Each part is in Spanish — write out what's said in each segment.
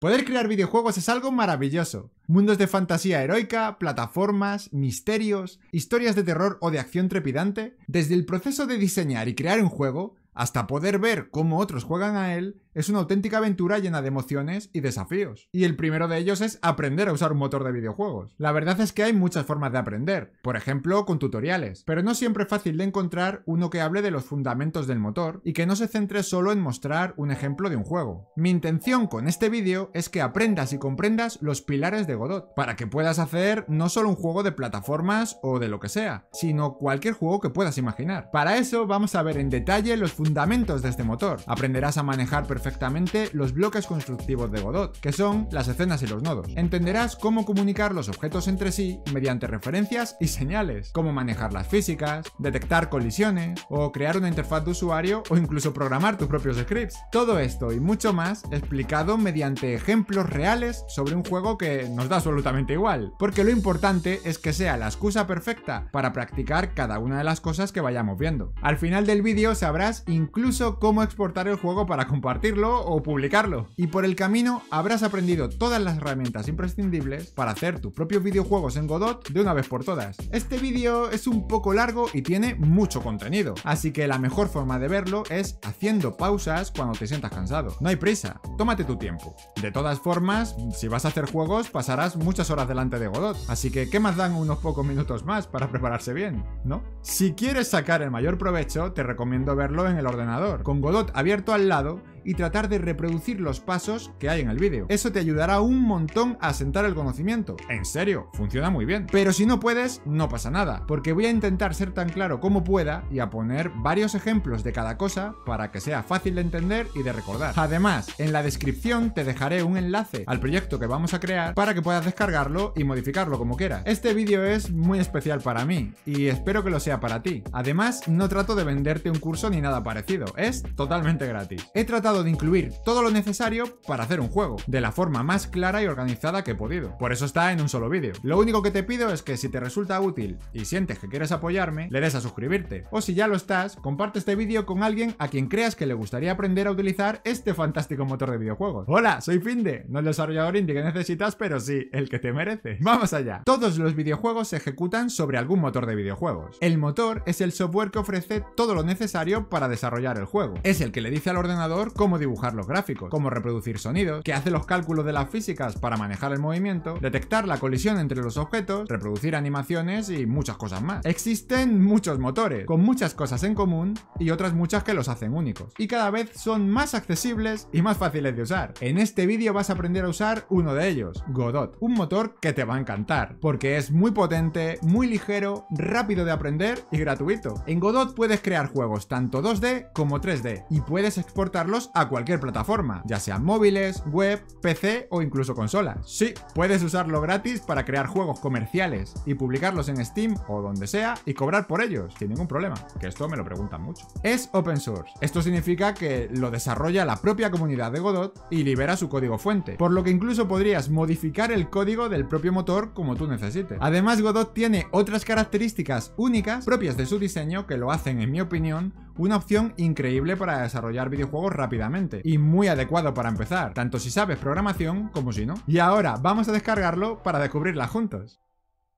Poder crear videojuegos es algo maravilloso. Mundos de fantasía heroica, plataformas, misterios, historias de terror o de acción trepidante. Desde el proceso de diseñar y crear un juego, hasta poder ver cómo otros juegan a él, es una auténtica aventura llena de emociones y desafíos. Y el primero de ellos es aprender a usar un motor de videojuegos. La verdad es que hay muchas formas de aprender, por ejemplo con tutoriales, pero no siempre es fácil de encontrar uno que hable de los fundamentos del motor y que no se centre solo en mostrar un ejemplo de un juego. Mi intención con este vídeo es que aprendas y comprendas los pilares de Godot, para que puedas hacer no solo un juego de plataformas o de lo que sea, sino cualquier juego que puedas imaginar. Para eso vamos a ver en detalle los fundamentos de este motor. Aprenderás a manejar perfectamente perfectamente los bloques constructivos de Godot, que son las escenas y los nodos. Entenderás cómo comunicar los objetos entre sí mediante referencias y señales, cómo manejar las físicas, detectar colisiones, o crear una interfaz de usuario o incluso programar tus propios scripts. Todo esto y mucho más explicado mediante ejemplos reales sobre un juego que nos da absolutamente igual, porque lo importante es que sea la excusa perfecta para practicar cada una de las cosas que vayamos viendo. Al final del vídeo sabrás incluso cómo exportar el juego para compartirlo o publicarlo. Y por el camino habrás aprendido todas las herramientas imprescindibles para hacer tus propios videojuegos en Godot de una vez por todas. Este vídeo es un poco largo y tiene mucho contenido, así que la mejor forma de verlo es haciendo pausas cuando te sientas cansado. No hay prisa, tómate tu tiempo. De todas formas, si vas a hacer juegos pasarás muchas horas delante de Godot, así que ¿qué más dan unos pocos minutos más para prepararse bien, no? Si quieres sacar el mayor provecho, te recomiendo verlo en el ordenador, con Godot abierto al lado y tratar de reproducir los pasos que hay en el vídeo. Eso te ayudará un montón a asentar el conocimiento. En serio, funciona muy bien. Pero si no puedes, no pasa nada, porque voy a intentar ser tan claro como pueda y a poner varios ejemplos de cada cosa para que sea fácil de entender y de recordar. Además, en la descripción te dejaré un enlace al proyecto que vamos a crear para que puedas descargarlo y modificarlo como quieras. Este vídeo es muy especial para mí y espero que lo sea para ti. Además, no trato de venderte un curso ni nada parecido, es totalmente gratis. He tratado de incluir todo lo necesario para hacer un juego, de la forma más clara y organizada que he podido. Por eso está en un solo vídeo. Lo único que te pido es que si te resulta útil y sientes que quieres apoyarme, le des a suscribirte. O si ya lo estás, comparte este vídeo con alguien a quien creas que le gustaría aprender a utilizar este fantástico motor de videojuegos. Hola, soy Finde, no el desarrollador indie que necesitas, pero sí, el que te merece. Vamos allá. Todos los videojuegos se ejecutan sobre algún motor de videojuegos. El motor es el software que ofrece todo lo necesario para desarrollar el juego. Es el que le dice al ordenador cómo dibujar los gráficos, cómo reproducir sonidos, que hace los cálculos de las físicas para manejar el movimiento, detectar la colisión entre los objetos, reproducir animaciones y muchas cosas más. Existen muchos motores, con muchas cosas en común y otras muchas que los hacen únicos. Y cada vez son más accesibles y más fáciles de usar. En este vídeo vas a aprender a usar uno de ellos, Godot, un motor que te va a encantar, porque es muy potente, muy ligero, rápido de aprender y gratuito. En Godot puedes crear juegos tanto 2D como 3D y puedes exportarlos a cualquier plataforma, ya sean móviles, web, PC o incluso consolas. Sí, puedes usarlo gratis para crear juegos comerciales y publicarlos en Steam o donde sea y cobrar por ellos, sin ningún problema, que esto me lo preguntan mucho. Es open source. Esto significa que lo desarrolla la propia comunidad de Godot y libera su código fuente, por lo que incluso podrías modificar el código del propio motor como tú necesites. Además, Godot tiene otras características únicas propias de su diseño que lo hacen, en mi opinión, una opción increíble para desarrollar videojuegos rápidamente y muy adecuado para empezar, tanto si sabes programación como si no. Y ahora vamos a descargarlo para descubrirla juntos.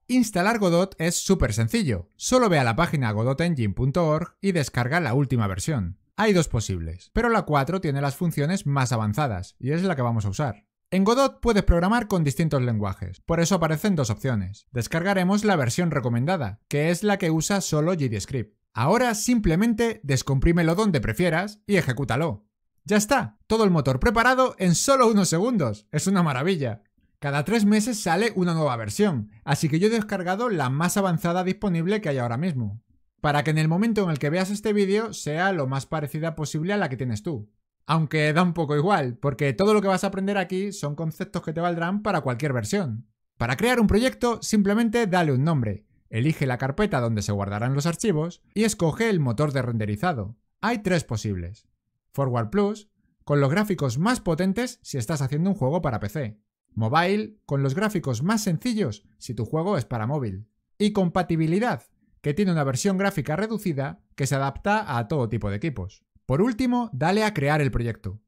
Instalar Godot es súper sencillo, solo ve a la página godotengine.org y descarga la última versión. Hay dos posibles, pero la 4 tiene las funciones más avanzadas, y es la que vamos a usar. En Godot puedes programar con distintos lenguajes, por eso aparecen dos opciones. Descargaremos la versión recomendada, que es la que usa solo GDScript. Ahora simplemente descomprímelo donde prefieras y ejecútalo. Ya está, todo el motor preparado en solo unos segundos. Es una maravilla. Cada tres meses sale una nueva versión, así que yo he descargado la más avanzada disponible que hay ahora mismo, para que en el momento en el que veas este vídeo sea lo más parecida posible a la que tienes tú. Aunque da un poco igual, porque todo lo que vas a aprender aquí son conceptos que te valdrán para cualquier versión. Para crear un proyecto, simplemente dale un nombre, elige la carpeta donde se guardarán los archivos y escoge el motor de renderizado. Hay tres posibles. Forward Plus, con los gráficos más potentes si estás haciendo un juego para PC. Mobile, con los gráficos más sencillos si tu juego es para móvil. Y compatibilidad, que tiene una versión gráfica reducida que se adapta a todo tipo de equipos. Por último, dale a crear el proyecto.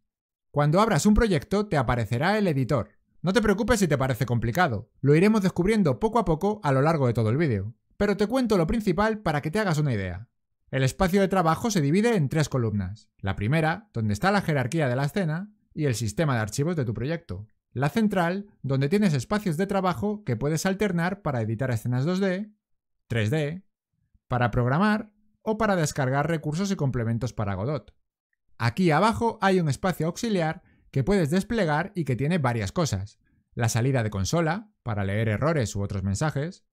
Cuando abras un proyecto te aparecerá el editor. No te preocupes si te parece complicado, lo iremos descubriendo poco a poco a lo largo de todo el vídeo, pero te cuento lo principal para que te hagas una idea. El espacio de trabajo se divide en tres columnas. La primera, donde está la jerarquía de la escena y el sistema de archivos de tu proyecto. La central, donde tienes espacios de trabajo que puedes alternar para editar escenas 2D, 3D, para programar o para descargar recursos y complementos para Godot. Aquí abajo hay un espacio auxiliar que puedes desplegar y que tiene varias cosas. La salida de consola, para leer errores u otros mensajes,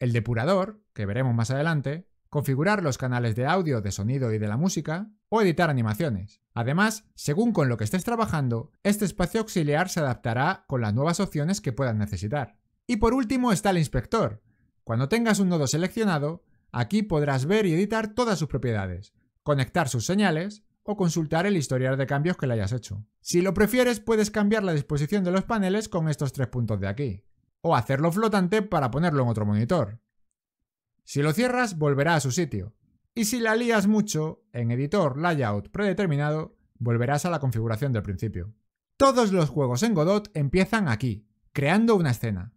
el depurador, que veremos más adelante, configurar los canales de audio, de sonido y de la música, o editar animaciones. Además, según con lo que estés trabajando, este espacio auxiliar se adaptará con las nuevas opciones que puedas necesitar. Y por último está el inspector. Cuando tengas un nodo seleccionado, aquí podrás ver y editar todas sus propiedades, conectar sus señales, o consultar el historial de cambios que le hayas hecho. Si lo prefieres, puedes cambiar la disposición de los paneles con estos tres puntos de aquí, o hacerlo flotante para ponerlo en otro monitor. Si lo cierras, volverá a su sitio, y si la lías mucho, en editor layout predeterminado, volverás a la configuración del principio. Todos los juegos en Godot empiezan aquí, creando una escena.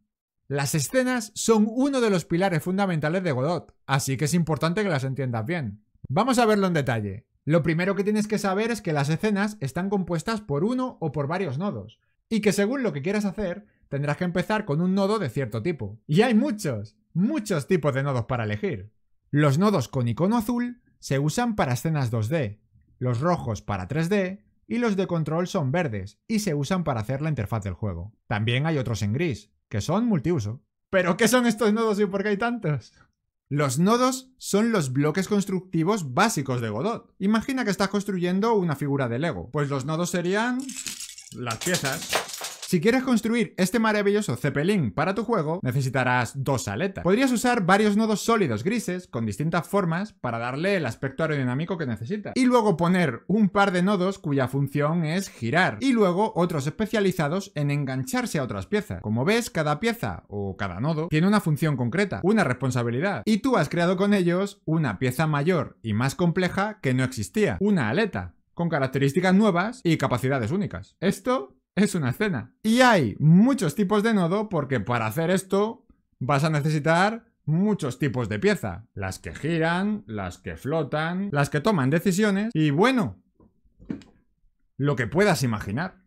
Las escenas son uno de los pilares fundamentales de Godot, así que es importante que las entiendas bien. Vamos a verlo en detalle. Lo primero que tienes que saber es que las escenas están compuestas por uno o por varios nodos, y que según lo que quieras hacer, tendrás que empezar con un nodo de cierto tipo. Y hay muchos, muchos tipos de nodos para elegir. Los nodos con icono azul se usan para escenas 2D, los rojos para 3D y los de control son verdes y se usan para hacer la interfaz del juego. También hay otros en gris, que son multiuso. ¿Pero qué son estos nodos y por qué hay tantos? Los nodos son los bloques constructivos básicos de Godot. Imagina que estás construyendo una figura de Lego. Pues los nodos serían las piezas si quieres construir este maravilloso zeppelin para tu juego, necesitarás dos aletas. Podrías usar varios nodos sólidos grises con distintas formas para darle el aspecto aerodinámico que necesitas. Y luego poner un par de nodos cuya función es girar. Y luego otros especializados en engancharse a otras piezas. Como ves, cada pieza o cada nodo tiene una función concreta, una responsabilidad. Y tú has creado con ellos una pieza mayor y más compleja que no existía. Una aleta con características nuevas y capacidades únicas. Esto es una escena. Y hay muchos tipos de nodo porque para hacer esto vas a necesitar muchos tipos de pieza. Las que giran, las que flotan, las que toman decisiones y bueno, lo que puedas imaginar.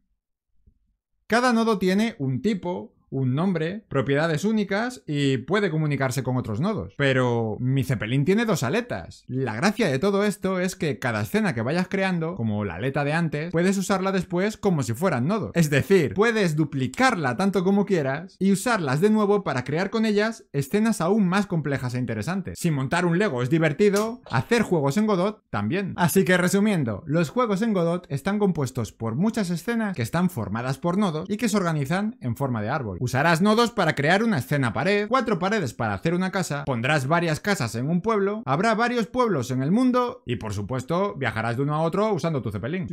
Cada nodo tiene un tipo, un nombre, propiedades únicas y puede comunicarse con otros nodos. Pero mi Zeppelin tiene dos aletas. La gracia de todo esto es que cada escena que vayas creando, como la aleta de antes, puedes usarla después como si fueran nodos. Es decir, puedes duplicarla tanto como quieras y usarlas de nuevo para crear con ellas escenas aún más complejas e interesantes. Si montar un Lego es divertido, hacer juegos en Godot también. Así que resumiendo, los juegos en Godot están compuestos por muchas escenas que están formadas por nodos y que se organizan en forma de árbol. Usarás nodos para crear una escena pared, cuatro paredes para hacer una casa, pondrás varias casas en un pueblo, habrá varios pueblos en el mundo y por supuesto viajarás de uno a otro usando tu cepelín.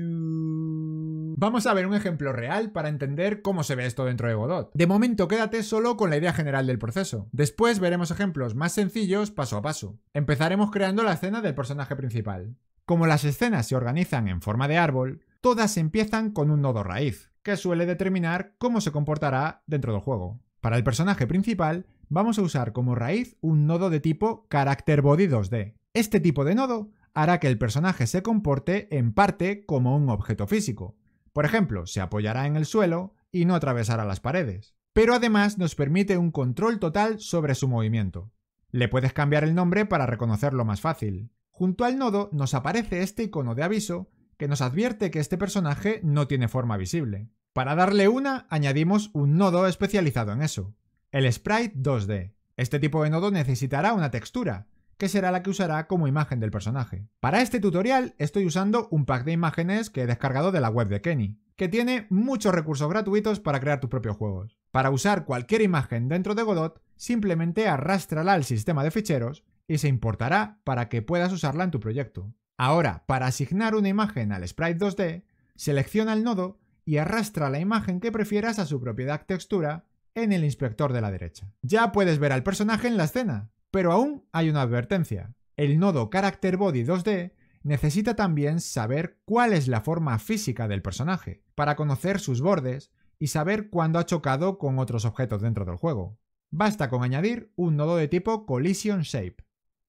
Vamos a ver un ejemplo real para entender cómo se ve esto dentro de Godot. De momento quédate solo con la idea general del proceso. Después veremos ejemplos más sencillos paso a paso. Empezaremos creando la escena del personaje principal. Como las escenas se organizan en forma de árbol, todas empiezan con un nodo raíz que suele determinar cómo se comportará dentro del juego. Para el personaje principal, vamos a usar como raíz un nodo de tipo carácter body 2D. Este tipo de nodo hará que el personaje se comporte en parte como un objeto físico. Por ejemplo, se apoyará en el suelo y no atravesará las paredes. Pero además nos permite un control total sobre su movimiento. Le puedes cambiar el nombre para reconocerlo más fácil. Junto al nodo nos aparece este icono de aviso que nos advierte que este personaje no tiene forma visible. Para darle una, añadimos un nodo especializado en eso, el sprite 2D. Este tipo de nodo necesitará una textura, que será la que usará como imagen del personaje. Para este tutorial estoy usando un pack de imágenes que he descargado de la web de Kenny, que tiene muchos recursos gratuitos para crear tus propios juegos. Para usar cualquier imagen dentro de Godot, simplemente arrástrala al sistema de ficheros y se importará para que puedas usarla en tu proyecto. Ahora, para asignar una imagen al sprite 2D, selecciona el nodo y arrastra la imagen que prefieras a su propiedad textura en el inspector de la derecha. Ya puedes ver al personaje en la escena, pero aún hay una advertencia. El nodo Character Body 2D necesita también saber cuál es la forma física del personaje, para conocer sus bordes y saber cuándo ha chocado con otros objetos dentro del juego. Basta con añadir un nodo de tipo Collision Shape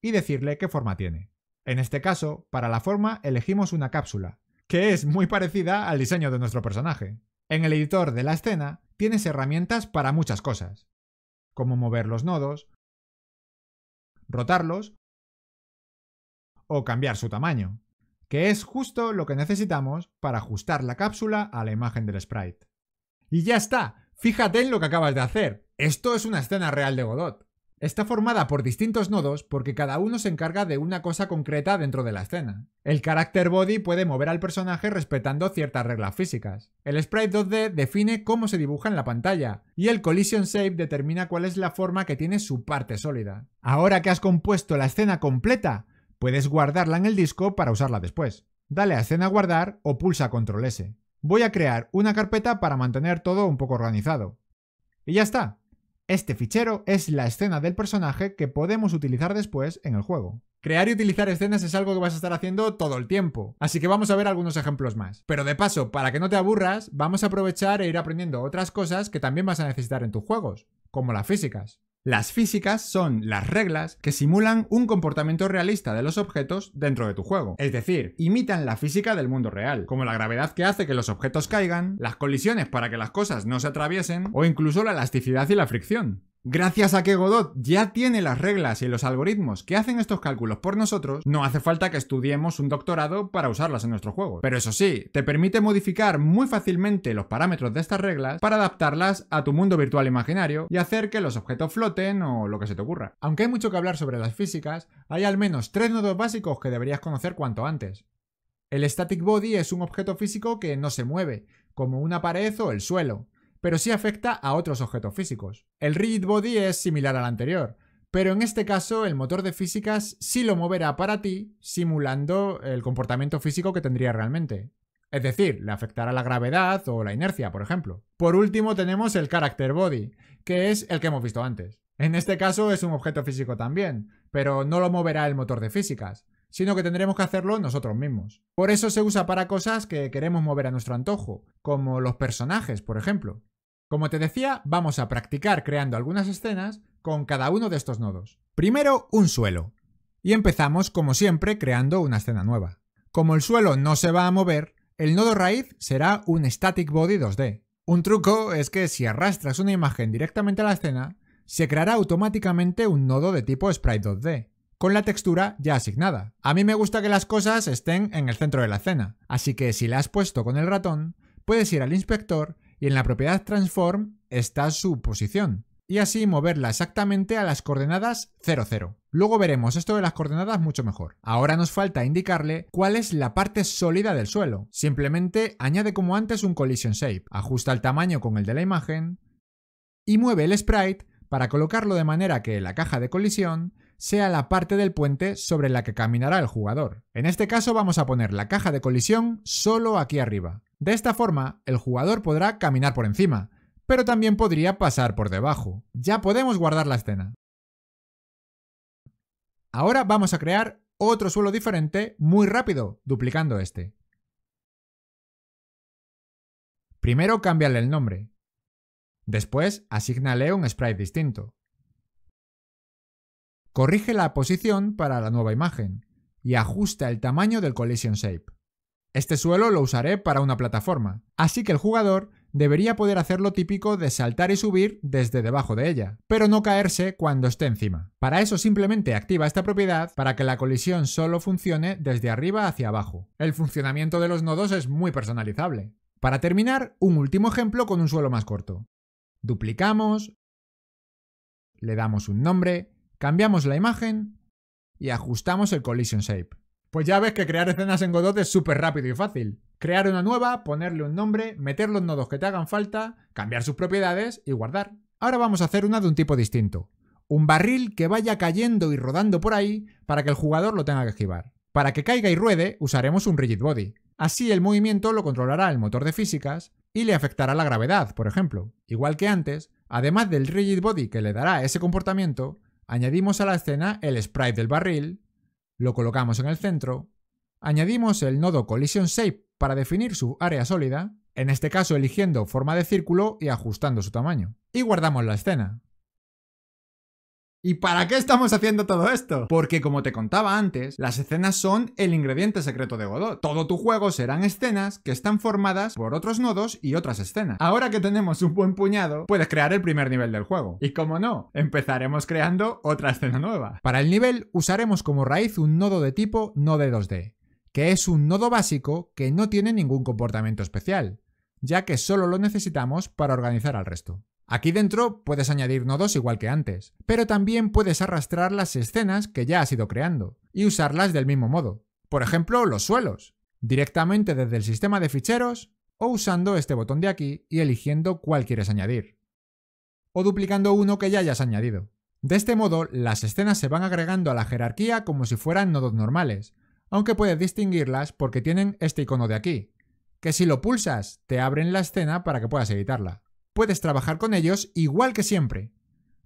y decirle qué forma tiene. En este caso, para la forma elegimos una cápsula, que es muy parecida al diseño de nuestro personaje. En el editor de la escena tienes herramientas para muchas cosas, como mover los nodos, rotarlos o cambiar su tamaño, que es justo lo que necesitamos para ajustar la cápsula a la imagen del sprite. Y ya está, fíjate en lo que acabas de hacer. Esto es una escena real de Godot. Está formada por distintos nodos porque cada uno se encarga de una cosa concreta dentro de la escena. El carácter body puede mover al personaje respetando ciertas reglas físicas. El sprite 2D define cómo se dibuja en la pantalla y el collision shape determina cuál es la forma que tiene su parte sólida. Ahora que has compuesto la escena completa, puedes guardarla en el disco para usarla después. Dale a escena guardar o pulsa control S. Voy a crear una carpeta para mantener todo un poco organizado. Y ya está, este fichero es la escena del personaje que podemos utilizar después en el juego. Crear y utilizar escenas es algo que vas a estar haciendo todo el tiempo, así que vamos a ver algunos ejemplos más. Pero de paso, para que no te aburras, vamos a aprovechar e ir aprendiendo otras cosas que también vas a necesitar en tus juegos, como las físicas. Las físicas son las reglas que simulan un comportamiento realista de los objetos dentro de tu juego, es decir, imitan la física del mundo real, como la gravedad que hace que los objetos caigan, las colisiones para que las cosas no se atraviesen o incluso la elasticidad y la fricción. Gracias a que Godot ya tiene las reglas y los algoritmos que hacen estos cálculos por nosotros, no hace falta que estudiemos un doctorado para usarlas en nuestro juego. Pero eso sí, te permite modificar muy fácilmente los parámetros de estas reglas para adaptarlas a tu mundo virtual imaginario y hacer que los objetos floten o lo que se te ocurra. Aunque hay mucho que hablar sobre las físicas, hay al menos tres nodos básicos que deberías conocer cuanto antes. El static body es un objeto físico que no se mueve, como una pared o el suelo pero sí afecta a otros objetos físicos. El rigid body es similar al anterior, pero en este caso el motor de físicas sí lo moverá para ti, simulando el comportamiento físico que tendría realmente. Es decir, le afectará la gravedad o la inercia, por ejemplo. Por último tenemos el character body, que es el que hemos visto antes. En este caso es un objeto físico también, pero no lo moverá el motor de físicas, sino que tendremos que hacerlo nosotros mismos. Por eso se usa para cosas que queremos mover a nuestro antojo, como los personajes, por ejemplo. Como te decía, vamos a practicar creando algunas escenas con cada uno de estos nodos. Primero, un suelo. Y empezamos, como siempre, creando una escena nueva. Como el suelo no se va a mover, el nodo raíz será un static body 2D. Un truco es que si arrastras una imagen directamente a la escena, se creará automáticamente un nodo de tipo sprite 2D, con la textura ya asignada. A mí me gusta que las cosas estén en el centro de la escena, así que si la has puesto con el ratón, puedes ir al inspector y en la propiedad transform está su posición, y así moverla exactamente a las coordenadas 0,0. Luego veremos esto de las coordenadas mucho mejor. Ahora nos falta indicarle cuál es la parte sólida del suelo. Simplemente añade como antes un collision shape, ajusta el tamaño con el de la imagen y mueve el sprite para colocarlo de manera que la caja de colisión sea la parte del puente sobre la que caminará el jugador. En este caso vamos a poner la caja de colisión solo aquí arriba. De esta forma, el jugador podrá caminar por encima, pero también podría pasar por debajo. Ya podemos guardar la escena. Ahora vamos a crear otro suelo diferente muy rápido, duplicando este. Primero cámbiale el nombre. Después, asignale un sprite distinto. Corrige la posición para la nueva imagen y ajusta el tamaño del collision shape. Este suelo lo usaré para una plataforma, así que el jugador debería poder hacer lo típico de saltar y subir desde debajo de ella, pero no caerse cuando esté encima. Para eso simplemente activa esta propiedad para que la colisión solo funcione desde arriba hacia abajo. El funcionamiento de los nodos es muy personalizable. Para terminar, un último ejemplo con un suelo más corto. Duplicamos, le damos un nombre Cambiamos la imagen y ajustamos el collision shape. Pues ya ves que crear escenas en Godot es súper rápido y fácil. Crear una nueva, ponerle un nombre, meter los nodos que te hagan falta, cambiar sus propiedades y guardar. Ahora vamos a hacer una de un tipo distinto. Un barril que vaya cayendo y rodando por ahí para que el jugador lo tenga que esquivar. Para que caiga y ruede usaremos un rigid body. Así el movimiento lo controlará el motor de físicas y le afectará la gravedad, por ejemplo. Igual que antes, además del rigid body que le dará ese comportamiento, Añadimos a la escena el sprite del barril, lo colocamos en el centro, añadimos el nodo Collision Shape para definir su área sólida, en este caso eligiendo forma de círculo y ajustando su tamaño, y guardamos la escena. ¿Y para qué estamos haciendo todo esto? Porque como te contaba antes, las escenas son el ingrediente secreto de Godot. Todo tu juego serán escenas que están formadas por otros nodos y otras escenas. Ahora que tenemos un buen puñado, puedes crear el primer nivel del juego. Y como no, empezaremos creando otra escena nueva. Para el nivel usaremos como raíz un nodo de tipo node 2D, que es un nodo básico que no tiene ningún comportamiento especial, ya que solo lo necesitamos para organizar al resto. Aquí dentro puedes añadir nodos igual que antes, pero también puedes arrastrar las escenas que ya has ido creando y usarlas del mismo modo. Por ejemplo, los suelos, directamente desde el sistema de ficheros o usando este botón de aquí y eligiendo cuál quieres añadir. O duplicando uno que ya hayas añadido. De este modo, las escenas se van agregando a la jerarquía como si fueran nodos normales, aunque puedes distinguirlas porque tienen este icono de aquí, que si lo pulsas te abren la escena para que puedas editarla puedes trabajar con ellos igual que siempre.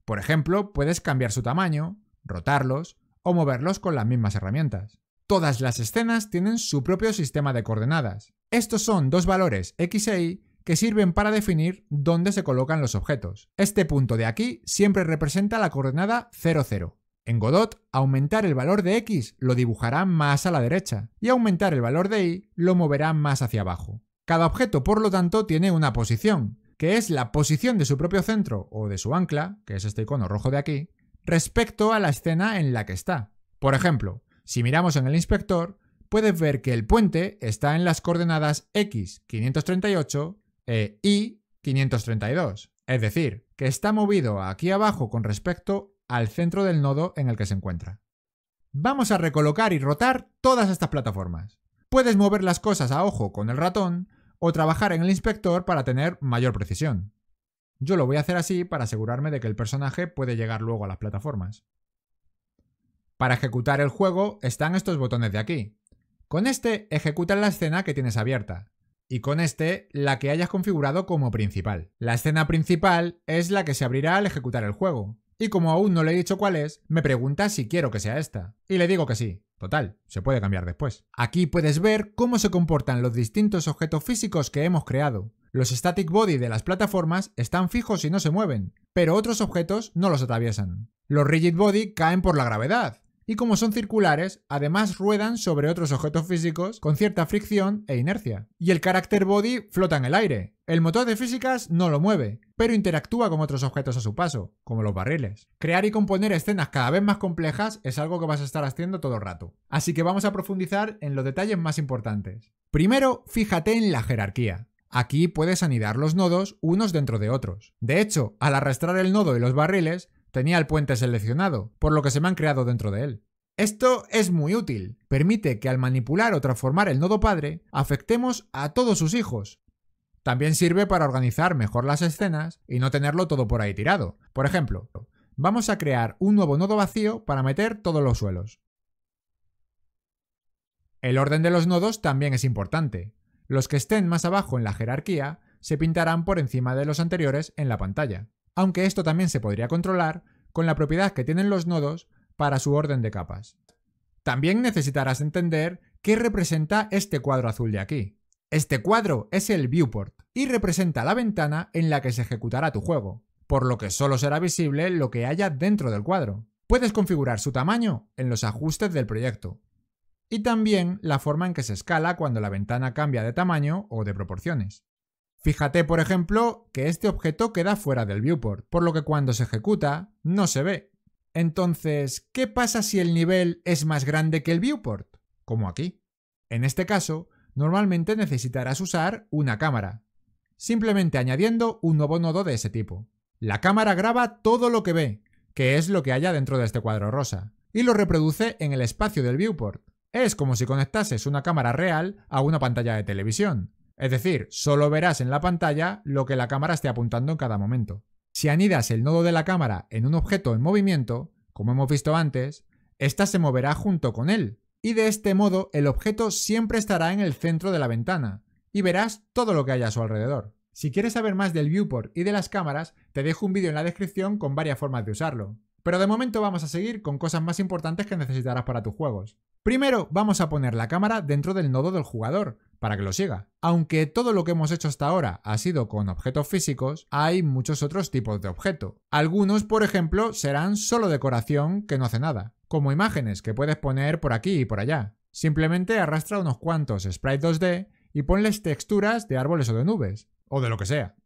Por ejemplo, puedes cambiar su tamaño, rotarlos o moverlos con las mismas herramientas. Todas las escenas tienen su propio sistema de coordenadas. Estos son dos valores X e Y que sirven para definir dónde se colocan los objetos. Este punto de aquí siempre representa la coordenada 0,0. En Godot, aumentar el valor de X lo dibujará más a la derecha y aumentar el valor de Y lo moverá más hacia abajo. Cada objeto, por lo tanto, tiene una posición, que es la posición de su propio centro o de su ancla, que es este icono rojo de aquí, respecto a la escena en la que está. Por ejemplo, si miramos en el inspector, puedes ver que el puente está en las coordenadas x 538 e y 532, es decir, que está movido aquí abajo con respecto al centro del nodo en el que se encuentra. Vamos a recolocar y rotar todas estas plataformas. Puedes mover las cosas a ojo con el ratón o trabajar en el inspector para tener mayor precisión. Yo lo voy a hacer así para asegurarme de que el personaje puede llegar luego a las plataformas. Para ejecutar el juego están estos botones de aquí. Con este ejecutas la escena que tienes abierta y con este la que hayas configurado como principal. La escena principal es la que se abrirá al ejecutar el juego. Y como aún no le he dicho cuál es, me pregunta si quiero que sea esta. Y le digo que sí. Total, se puede cambiar después. Aquí puedes ver cómo se comportan los distintos objetos físicos que hemos creado. Los static body de las plataformas están fijos y no se mueven, pero otros objetos no los atraviesan. Los rigid body caen por la gravedad, y como son circulares, además ruedan sobre otros objetos físicos con cierta fricción e inercia. Y el carácter body flota en el aire. El motor de físicas no lo mueve, pero interactúa con otros objetos a su paso, como los barriles. Crear y componer escenas cada vez más complejas es algo que vas a estar haciendo todo el rato. Así que vamos a profundizar en los detalles más importantes. Primero, fíjate en la jerarquía. Aquí puedes anidar los nodos unos dentro de otros. De hecho, al arrastrar el nodo y los barriles, tenía el puente seleccionado, por lo que se me han creado dentro de él. Esto es muy útil, permite que al manipular o transformar el nodo padre, afectemos a todos sus hijos. También sirve para organizar mejor las escenas y no tenerlo todo por ahí tirado. Por ejemplo, vamos a crear un nuevo nodo vacío para meter todos los suelos. El orden de los nodos también es importante. Los que estén más abajo en la jerarquía se pintarán por encima de los anteriores en la pantalla aunque esto también se podría controlar con la propiedad que tienen los nodos para su orden de capas. También necesitarás entender qué representa este cuadro azul de aquí. Este cuadro es el viewport y representa la ventana en la que se ejecutará tu juego, por lo que solo será visible lo que haya dentro del cuadro. Puedes configurar su tamaño en los ajustes del proyecto y también la forma en que se escala cuando la ventana cambia de tamaño o de proporciones. Fíjate, por ejemplo, que este objeto queda fuera del viewport, por lo que cuando se ejecuta no se ve. Entonces, ¿qué pasa si el nivel es más grande que el viewport? Como aquí. En este caso, normalmente necesitarás usar una cámara, simplemente añadiendo un nuevo nodo de ese tipo. La cámara graba todo lo que ve, que es lo que haya dentro de este cuadro rosa, y lo reproduce en el espacio del viewport. Es como si conectases una cámara real a una pantalla de televisión, es decir, solo verás en la pantalla lo que la cámara esté apuntando en cada momento. Si anidas el nodo de la cámara en un objeto en movimiento, como hemos visto antes, ésta se moverá junto con él, y de este modo el objeto siempre estará en el centro de la ventana, y verás todo lo que haya a su alrededor. Si quieres saber más del viewport y de las cámaras, te dejo un vídeo en la descripción con varias formas de usarlo. Pero de momento vamos a seguir con cosas más importantes que necesitarás para tus juegos. Primero vamos a poner la cámara dentro del nodo del jugador, para que lo siga. Aunque todo lo que hemos hecho hasta ahora ha sido con objetos físicos, hay muchos otros tipos de objeto. Algunos, por ejemplo, serán solo decoración que no hace nada, como imágenes que puedes poner por aquí y por allá. Simplemente arrastra unos cuantos sprites 2D y ponles texturas de árboles o de nubes, o de lo que sea.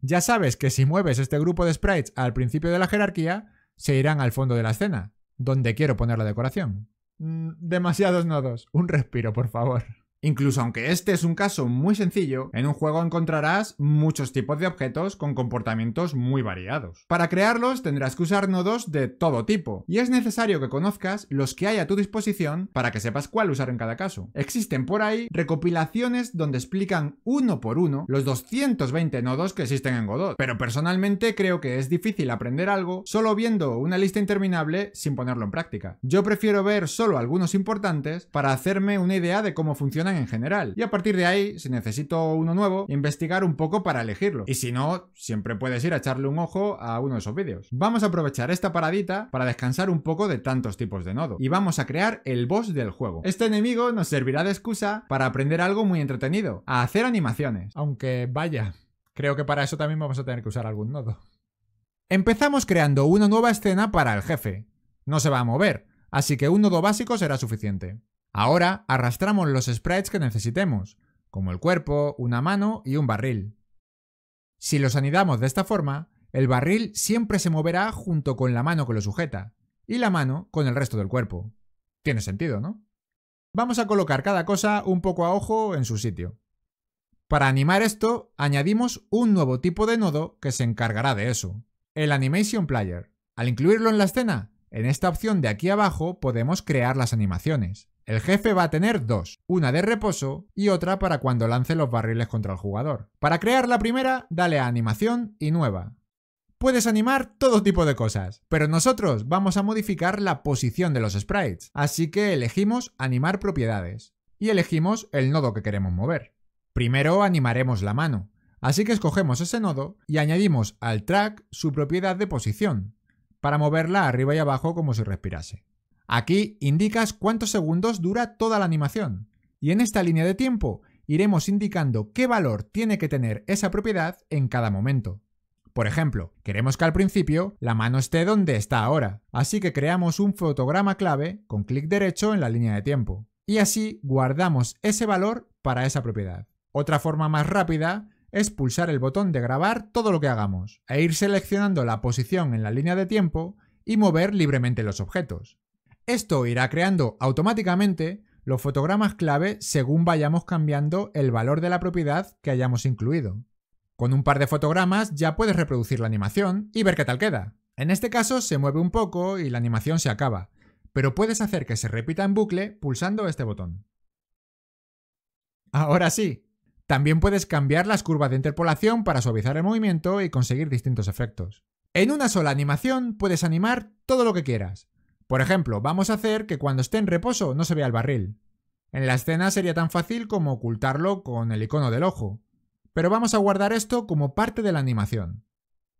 Ya sabes que si mueves este grupo de sprites al principio de la jerarquía, se irán al fondo de la escena, donde quiero poner la decoración. Mm, demasiados nodos. Un respiro, por favor. Incluso aunque este es un caso muy sencillo, en un juego encontrarás muchos tipos de objetos con comportamientos muy variados. Para crearlos tendrás que usar nodos de todo tipo, y es necesario que conozcas los que hay a tu disposición para que sepas cuál usar en cada caso. Existen por ahí recopilaciones donde explican uno por uno los 220 nodos que existen en Godot, pero personalmente creo que es difícil aprender algo solo viendo una lista interminable sin ponerlo en práctica. Yo prefiero ver solo algunos importantes para hacerme una idea de cómo funciona en general. Y a partir de ahí, si necesito uno nuevo, investigar un poco para elegirlo. Y si no, siempre puedes ir a echarle un ojo a uno de esos vídeos. Vamos a aprovechar esta paradita para descansar un poco de tantos tipos de nodo. Y vamos a crear el boss del juego. Este enemigo nos servirá de excusa para aprender algo muy entretenido, a hacer animaciones. Aunque vaya, creo que para eso también vamos a tener que usar algún nodo. Empezamos creando una nueva escena para el jefe. No se va a mover, así que un nodo básico será suficiente. Ahora arrastramos los sprites que necesitemos, como el cuerpo, una mano y un barril. Si los anidamos de esta forma, el barril siempre se moverá junto con la mano que lo sujeta, y la mano con el resto del cuerpo. Tiene sentido, ¿no? Vamos a colocar cada cosa un poco a ojo en su sitio. Para animar esto, añadimos un nuevo tipo de nodo que se encargará de eso, el Animation Player. Al incluirlo en la escena, en esta opción de aquí abajo podemos crear las animaciones. El jefe va a tener dos, una de reposo y otra para cuando lance los barriles contra el jugador. Para crear la primera, dale a animación y nueva. Puedes animar todo tipo de cosas, pero nosotros vamos a modificar la posición de los sprites, así que elegimos animar propiedades y elegimos el nodo que queremos mover. Primero animaremos la mano, así que escogemos ese nodo y añadimos al track su propiedad de posición, para moverla arriba y abajo como si respirase. Aquí indicas cuántos segundos dura toda la animación. Y en esta línea de tiempo iremos indicando qué valor tiene que tener esa propiedad en cada momento. Por ejemplo, queremos que al principio la mano esté donde está ahora, así que creamos un fotograma clave con clic derecho en la línea de tiempo. Y así guardamos ese valor para esa propiedad. Otra forma más rápida es pulsar el botón de grabar todo lo que hagamos, e ir seleccionando la posición en la línea de tiempo y mover libremente los objetos. Esto irá creando automáticamente los fotogramas clave según vayamos cambiando el valor de la propiedad que hayamos incluido. Con un par de fotogramas ya puedes reproducir la animación y ver qué tal queda. En este caso se mueve un poco y la animación se acaba, pero puedes hacer que se repita en bucle pulsando este botón. Ahora sí, también puedes cambiar las curvas de interpolación para suavizar el movimiento y conseguir distintos efectos. En una sola animación puedes animar todo lo que quieras, por ejemplo, vamos a hacer que cuando esté en reposo no se vea el barril. En la escena sería tan fácil como ocultarlo con el icono del ojo, pero vamos a guardar esto como parte de la animación.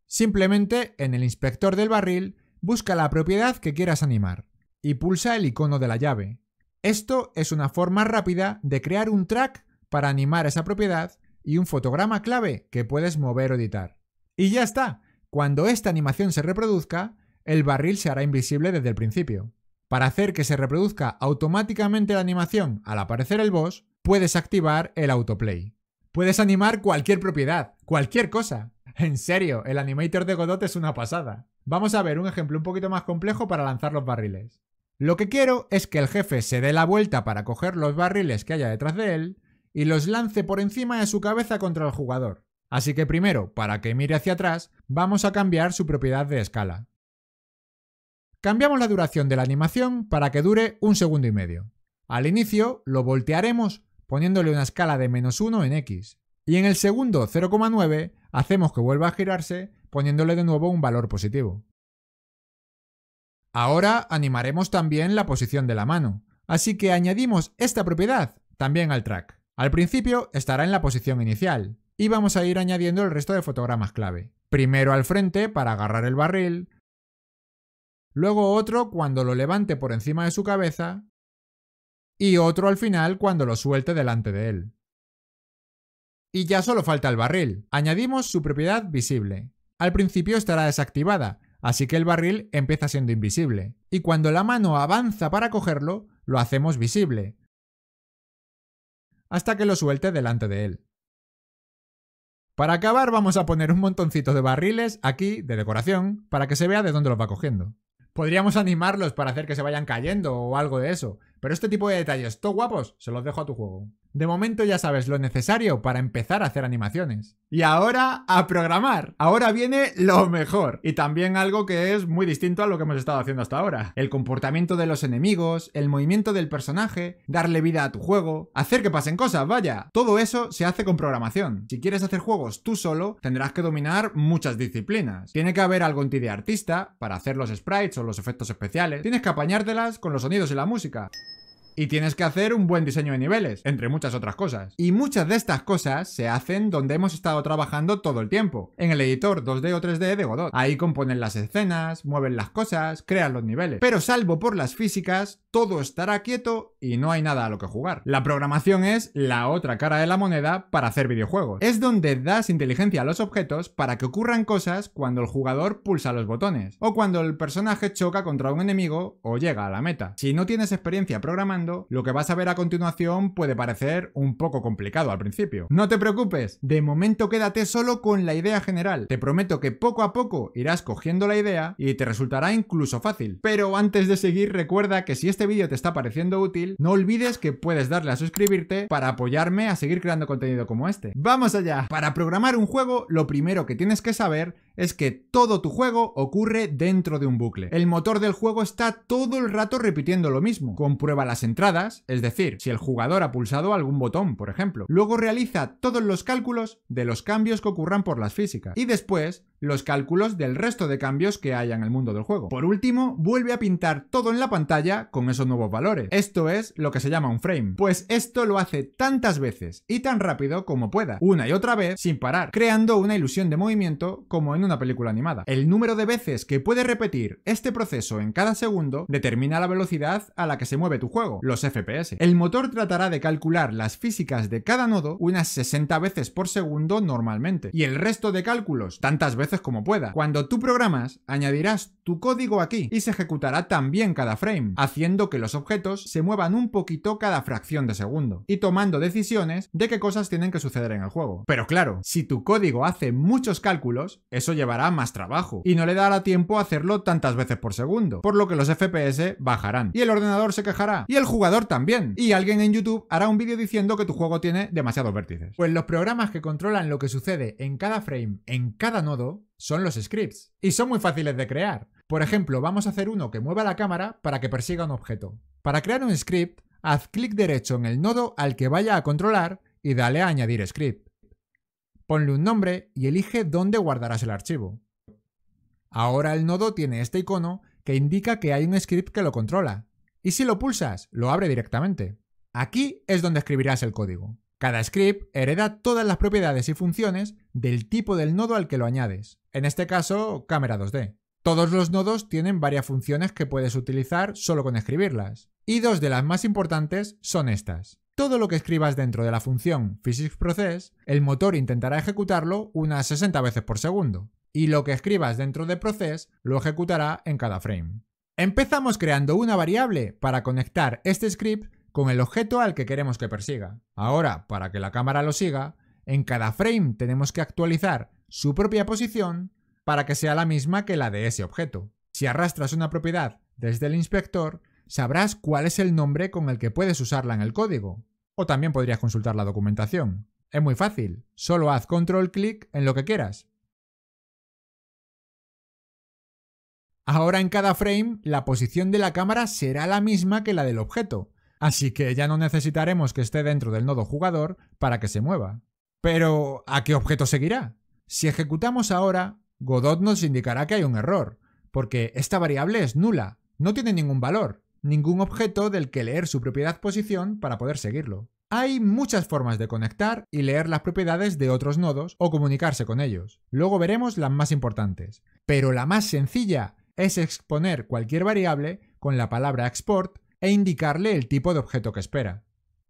Simplemente, en el inspector del barril, busca la propiedad que quieras animar y pulsa el icono de la llave. Esto es una forma rápida de crear un track para animar esa propiedad y un fotograma clave que puedes mover o editar. Y ya está, cuando esta animación se reproduzca, el barril se hará invisible desde el principio. Para hacer que se reproduzca automáticamente la animación al aparecer el boss, puedes activar el autoplay. Puedes animar cualquier propiedad, cualquier cosa. En serio, el animator de Godot es una pasada. Vamos a ver un ejemplo un poquito más complejo para lanzar los barriles. Lo que quiero es que el jefe se dé la vuelta para coger los barriles que haya detrás de él y los lance por encima de su cabeza contra el jugador. Así que primero, para que mire hacia atrás, vamos a cambiar su propiedad de escala. Cambiamos la duración de la animación para que dure un segundo y medio. Al inicio lo voltearemos poniéndole una escala de menos 1 en X. Y en el segundo 0,9 hacemos que vuelva a girarse poniéndole de nuevo un valor positivo. Ahora animaremos también la posición de la mano, así que añadimos esta propiedad también al track. Al principio estará en la posición inicial, y vamos a ir añadiendo el resto de fotogramas clave. Primero al frente para agarrar el barril, luego otro cuando lo levante por encima de su cabeza y otro al final cuando lo suelte delante de él. Y ya solo falta el barril. Añadimos su propiedad visible. Al principio estará desactivada, así que el barril empieza siendo invisible. Y cuando la mano avanza para cogerlo, lo hacemos visible, hasta que lo suelte delante de él. Para acabar vamos a poner un montoncito de barriles aquí de decoración para que se vea de dónde los va cogiendo podríamos animarlos para hacer que se vayan cayendo o algo de eso. Pero este tipo de detalles, todo guapos, se los dejo a tu juego. De momento ya sabes lo necesario para empezar a hacer animaciones. Y ahora a programar. Ahora viene lo mejor. Y también algo que es muy distinto a lo que hemos estado haciendo hasta ahora. El comportamiento de los enemigos, el movimiento del personaje, darle vida a tu juego, hacer que pasen cosas, vaya. Todo eso se hace con programación. Si quieres hacer juegos tú solo, tendrás que dominar muchas disciplinas. Tiene que haber algo en ti de artista para hacer los sprites o los efectos especiales. Tienes que apañártelas con los sonidos y la música. Y tienes que hacer un buen diseño de niveles, entre muchas otras cosas. Y muchas de estas cosas se hacen donde hemos estado trabajando todo el tiempo, en el editor 2D o 3D de Godot. Ahí componen las escenas, mueven las cosas, crean los niveles. Pero salvo por las físicas, todo estará quieto y no hay nada a lo que jugar. La programación es la otra cara de la moneda para hacer videojuegos. Es donde das inteligencia a los objetos para que ocurran cosas cuando el jugador pulsa los botones, o cuando el personaje choca contra un enemigo o llega a la meta. Si no tienes experiencia programando, lo que vas a ver a continuación puede parecer un poco complicado al principio. No te preocupes, de momento quédate solo con la idea general. Te prometo que poco a poco irás cogiendo la idea y te resultará incluso fácil. Pero antes de seguir, recuerda que si este vídeo te está pareciendo útil, no olvides que puedes darle a suscribirte para apoyarme a seguir creando contenido como este. ¡Vamos allá! Para programar un juego, lo primero que tienes que saber es que todo tu juego ocurre dentro de un bucle. El motor del juego está todo el rato repitiendo lo mismo. Comprueba las entradas, es decir, si el jugador ha pulsado algún botón, por ejemplo. Luego realiza todos los cálculos de los cambios que ocurran por las físicas. Y después los cálculos del resto de cambios que haya en el mundo del juego. Por último, vuelve a pintar todo en la pantalla con esos nuevos valores. Esto es lo que se llama un frame, pues esto lo hace tantas veces y tan rápido como pueda, una y otra vez sin parar, creando una ilusión de movimiento como en una película animada. El número de veces que puede repetir este proceso en cada segundo determina la velocidad a la que se mueve tu juego, los FPS. El motor tratará de calcular las físicas de cada nodo unas 60 veces por segundo normalmente, y el resto de cálculos tantas veces como pueda. Cuando tú programas, añadirás tu código aquí y se ejecutará también cada frame, haciendo que los objetos se muevan un poquito cada fracción de segundo y tomando decisiones de qué cosas tienen que suceder en el juego. Pero claro, si tu código hace muchos cálculos, eso llevará más trabajo y no le dará tiempo a hacerlo tantas veces por segundo, por lo que los FPS bajarán y el ordenador se quejará y el jugador también y alguien en YouTube hará un vídeo diciendo que tu juego tiene demasiados vértices. Pues los programas que controlan lo que sucede en cada frame, en cada nodo, son los scripts. Y son muy fáciles de crear. Por ejemplo, vamos a hacer uno que mueva la cámara para que persiga un objeto. Para crear un script, haz clic derecho en el nodo al que vaya a controlar y dale a añadir script. Ponle un nombre y elige dónde guardarás el archivo. Ahora el nodo tiene este icono que indica que hay un script que lo controla. Y si lo pulsas, lo abre directamente. Aquí es donde escribirás el código. Cada script hereda todas las propiedades y funciones del tipo del nodo al que lo añades, en este caso cámara 2D. Todos los nodos tienen varias funciones que puedes utilizar solo con escribirlas, y dos de las más importantes son estas. Todo lo que escribas dentro de la función PhysicsProcess, el motor intentará ejecutarlo unas 60 veces por segundo, y lo que escribas dentro de Process lo ejecutará en cada frame. Empezamos creando una variable para conectar este script con el objeto al que queremos que persiga. Ahora, para que la cámara lo siga, en cada frame tenemos que actualizar su propia posición para que sea la misma que la de ese objeto. Si arrastras una propiedad desde el inspector, sabrás cuál es el nombre con el que puedes usarla en el código. O también podrías consultar la documentación. Es muy fácil, solo haz control clic en lo que quieras. Ahora en cada frame la posición de la cámara será la misma que la del objeto, Así que ya no necesitaremos que esté dentro del nodo jugador para que se mueva. Pero, ¿a qué objeto seguirá? Si ejecutamos ahora, Godot nos indicará que hay un error, porque esta variable es nula, no tiene ningún valor, ningún objeto del que leer su propiedad posición para poder seguirlo. Hay muchas formas de conectar y leer las propiedades de otros nodos o comunicarse con ellos. Luego veremos las más importantes. Pero la más sencilla es exponer cualquier variable con la palabra export e indicarle el tipo de objeto que espera.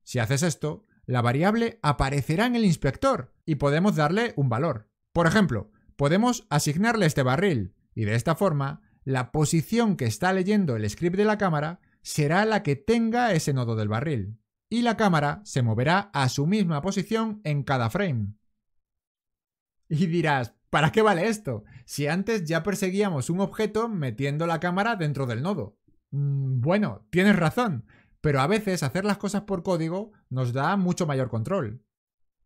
Si haces esto, la variable aparecerá en el inspector y podemos darle un valor. Por ejemplo, podemos asignarle este barril y de esta forma, la posición que está leyendo el script de la cámara será la que tenga ese nodo del barril y la cámara se moverá a su misma posición en cada frame. Y dirás, ¿para qué vale esto? Si antes ya perseguíamos un objeto metiendo la cámara dentro del nodo. Mm, bueno, tienes razón, pero a veces hacer las cosas por código nos da mucho mayor control.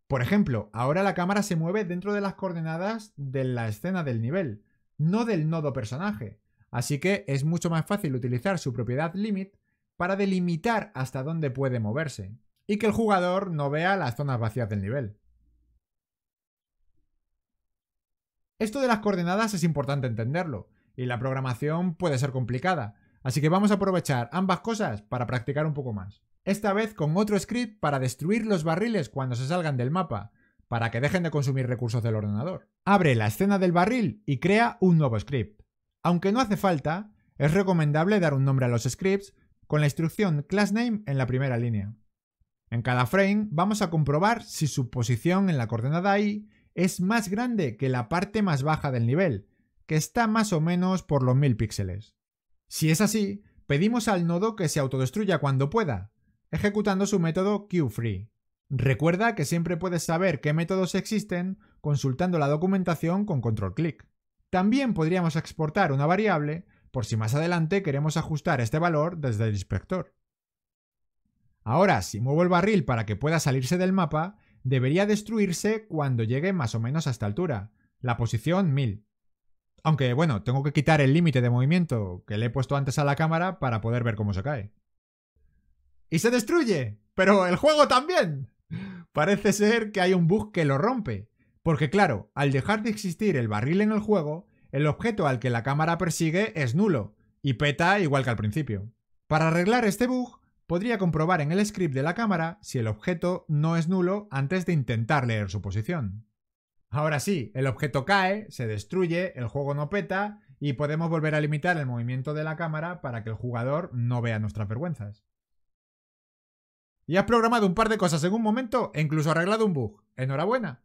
Por ejemplo, ahora la cámara se mueve dentro de las coordenadas de la escena del nivel, no del nodo personaje, así que es mucho más fácil utilizar su propiedad limit para delimitar hasta dónde puede moverse, y que el jugador no vea las zonas vacías del nivel. Esto de las coordenadas es importante entenderlo, y la programación puede ser complicada, Así que vamos a aprovechar ambas cosas para practicar un poco más. Esta vez con otro script para destruir los barriles cuando se salgan del mapa, para que dejen de consumir recursos del ordenador. Abre la escena del barril y crea un nuevo script. Aunque no hace falta, es recomendable dar un nombre a los scripts con la instrucción className en la primera línea. En cada frame vamos a comprobar si su posición en la coordenada i es más grande que la parte más baja del nivel, que está más o menos por los 1000 píxeles. Si es así, pedimos al nodo que se autodestruya cuando pueda, ejecutando su método QFree. Recuerda que siempre puedes saber qué métodos existen consultando la documentación con control clic. También podríamos exportar una variable por si más adelante queremos ajustar este valor desde el inspector. Ahora, si muevo el barril para que pueda salirse del mapa, debería destruirse cuando llegue más o menos a esta altura, la posición 1000. Aunque bueno, tengo que quitar el límite de movimiento que le he puesto antes a la cámara para poder ver cómo se cae. Y se destruye, pero el juego también. Parece ser que hay un bug que lo rompe, porque claro, al dejar de existir el barril en el juego, el objeto al que la cámara persigue es nulo, y peta igual que al principio. Para arreglar este bug, podría comprobar en el script de la cámara si el objeto no es nulo antes de intentar leer su posición. Ahora sí, el objeto cae, se destruye, el juego no peta y podemos volver a limitar el movimiento de la cámara para que el jugador no vea nuestras vergüenzas. Y has programado un par de cosas en un momento e incluso arreglado un bug. Enhorabuena.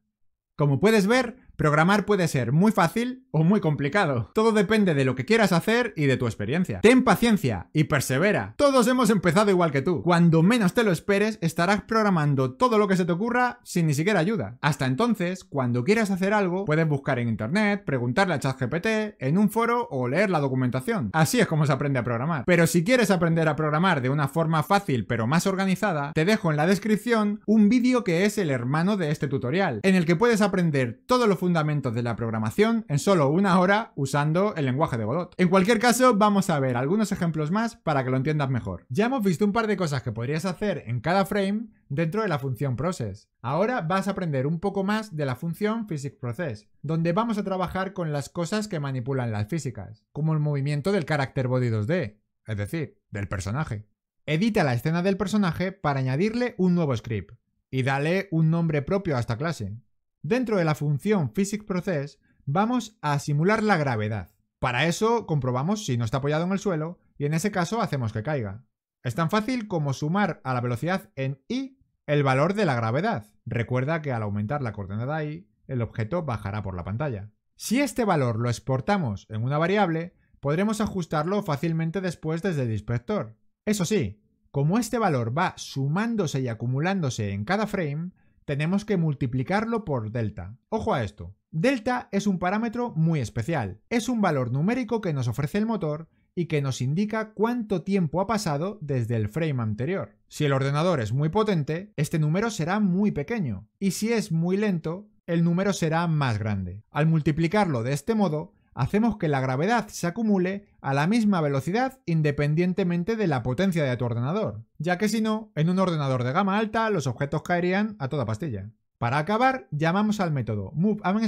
Como puedes ver, Programar puede ser muy fácil o muy complicado. Todo depende de lo que quieras hacer y de tu experiencia. Ten paciencia y persevera. Todos hemos empezado igual que tú. Cuando menos te lo esperes, estarás programando todo lo que se te ocurra sin ni siquiera ayuda. Hasta entonces, cuando quieras hacer algo, puedes buscar en internet, preguntarle a ChatGPT, en un foro o leer la documentación. Así es como se aprende a programar. Pero si quieres aprender a programar de una forma fácil pero más organizada, te dejo en la descripción un vídeo que es el hermano de este tutorial, en el que puedes aprender todo lo fundamentos de la programación en solo una hora usando el lenguaje de Godot. En cualquier caso, vamos a ver algunos ejemplos más para que lo entiendas mejor. Ya hemos visto un par de cosas que podrías hacer en cada frame dentro de la función process. Ahora vas a aprender un poco más de la función physics donde vamos a trabajar con las cosas que manipulan las físicas, como el movimiento del carácter body 2D, es decir, del personaje. Edita la escena del personaje para añadirle un nuevo script y dale un nombre propio a esta clase. Dentro de la función PhysicsProcess vamos a simular la gravedad. Para eso comprobamos si no está apoyado en el suelo y en ese caso hacemos que caiga. Es tan fácil como sumar a la velocidad en i el valor de la gravedad. Recuerda que al aumentar la coordenada i, el objeto bajará por la pantalla. Si este valor lo exportamos en una variable, podremos ajustarlo fácilmente después desde el inspector. Eso sí, como este valor va sumándose y acumulándose en cada frame, tenemos que multiplicarlo por delta. Ojo a esto. Delta es un parámetro muy especial. Es un valor numérico que nos ofrece el motor y que nos indica cuánto tiempo ha pasado desde el frame anterior. Si el ordenador es muy potente, este número será muy pequeño, y si es muy lento, el número será más grande. Al multiplicarlo de este modo, hacemos que la gravedad se acumule a la misma velocidad independientemente de la potencia de tu ordenador, ya que si no, en un ordenador de gama alta los objetos caerían a toda pastilla. Para acabar, llamamos al método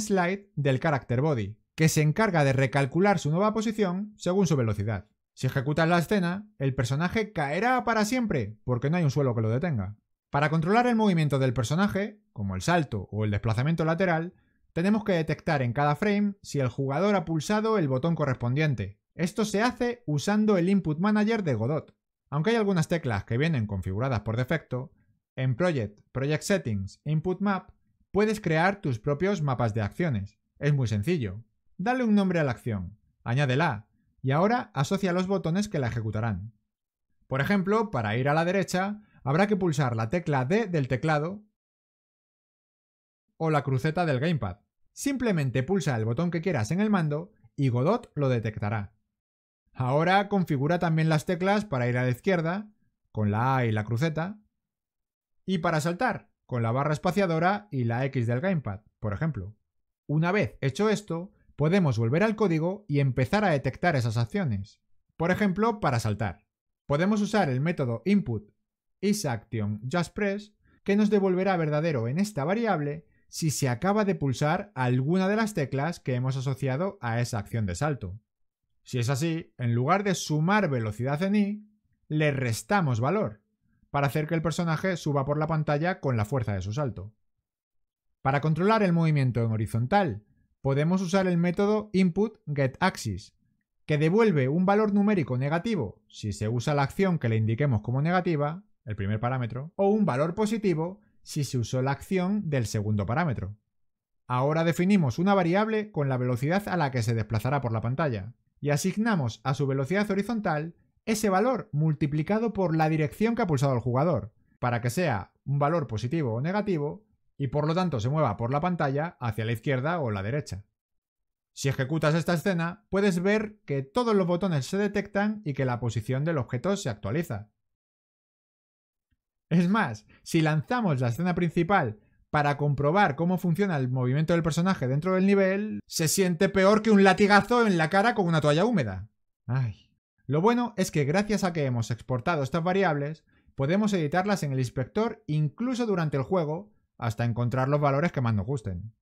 Slide del character body, que se encarga de recalcular su nueva posición según su velocidad. Si ejecutas la escena, el personaje caerá para siempre, porque no hay un suelo que lo detenga. Para controlar el movimiento del personaje, como el salto o el desplazamiento lateral, tenemos que detectar en cada frame si el jugador ha pulsado el botón correspondiente. Esto se hace usando el Input Manager de Godot. Aunque hay algunas teclas que vienen configuradas por defecto, en Project, Project Settings, Input Map, puedes crear tus propios mapas de acciones. Es muy sencillo. Dale un nombre a la acción, añádela, y ahora asocia los botones que la ejecutarán. Por ejemplo, para ir a la derecha, habrá que pulsar la tecla D del teclado o la cruceta del gamepad. Simplemente pulsa el botón que quieras en el mando y Godot lo detectará. Ahora configura también las teclas para ir a la izquierda, con la A y la cruceta, y para saltar, con la barra espaciadora y la X del gamepad, por ejemplo. Una vez hecho esto, podemos volver al código y empezar a detectar esas acciones. Por ejemplo, para saltar. Podemos usar el método input isActionJustPress que nos devolverá verdadero en esta variable si se acaba de pulsar alguna de las teclas que hemos asociado a esa acción de salto. Si es así, en lugar de sumar velocidad en i, le restamos valor, para hacer que el personaje suba por la pantalla con la fuerza de su salto. Para controlar el movimiento en horizontal, podemos usar el método inputGetAxis, que devuelve un valor numérico negativo si se usa la acción que le indiquemos como negativa, el primer parámetro, o un valor positivo si se usó la acción del segundo parámetro. Ahora definimos una variable con la velocidad a la que se desplazará por la pantalla y asignamos a su velocidad horizontal ese valor multiplicado por la dirección que ha pulsado el jugador, para que sea un valor positivo o negativo y por lo tanto se mueva por la pantalla hacia la izquierda o la derecha. Si ejecutas esta escena, puedes ver que todos los botones se detectan y que la posición del objeto se actualiza, es más, si lanzamos la escena principal para comprobar cómo funciona el movimiento del personaje dentro del nivel, se siente peor que un latigazo en la cara con una toalla húmeda. Ay. Lo bueno es que gracias a que hemos exportado estas variables, podemos editarlas en el inspector incluso durante el juego, hasta encontrar los valores que más nos gusten.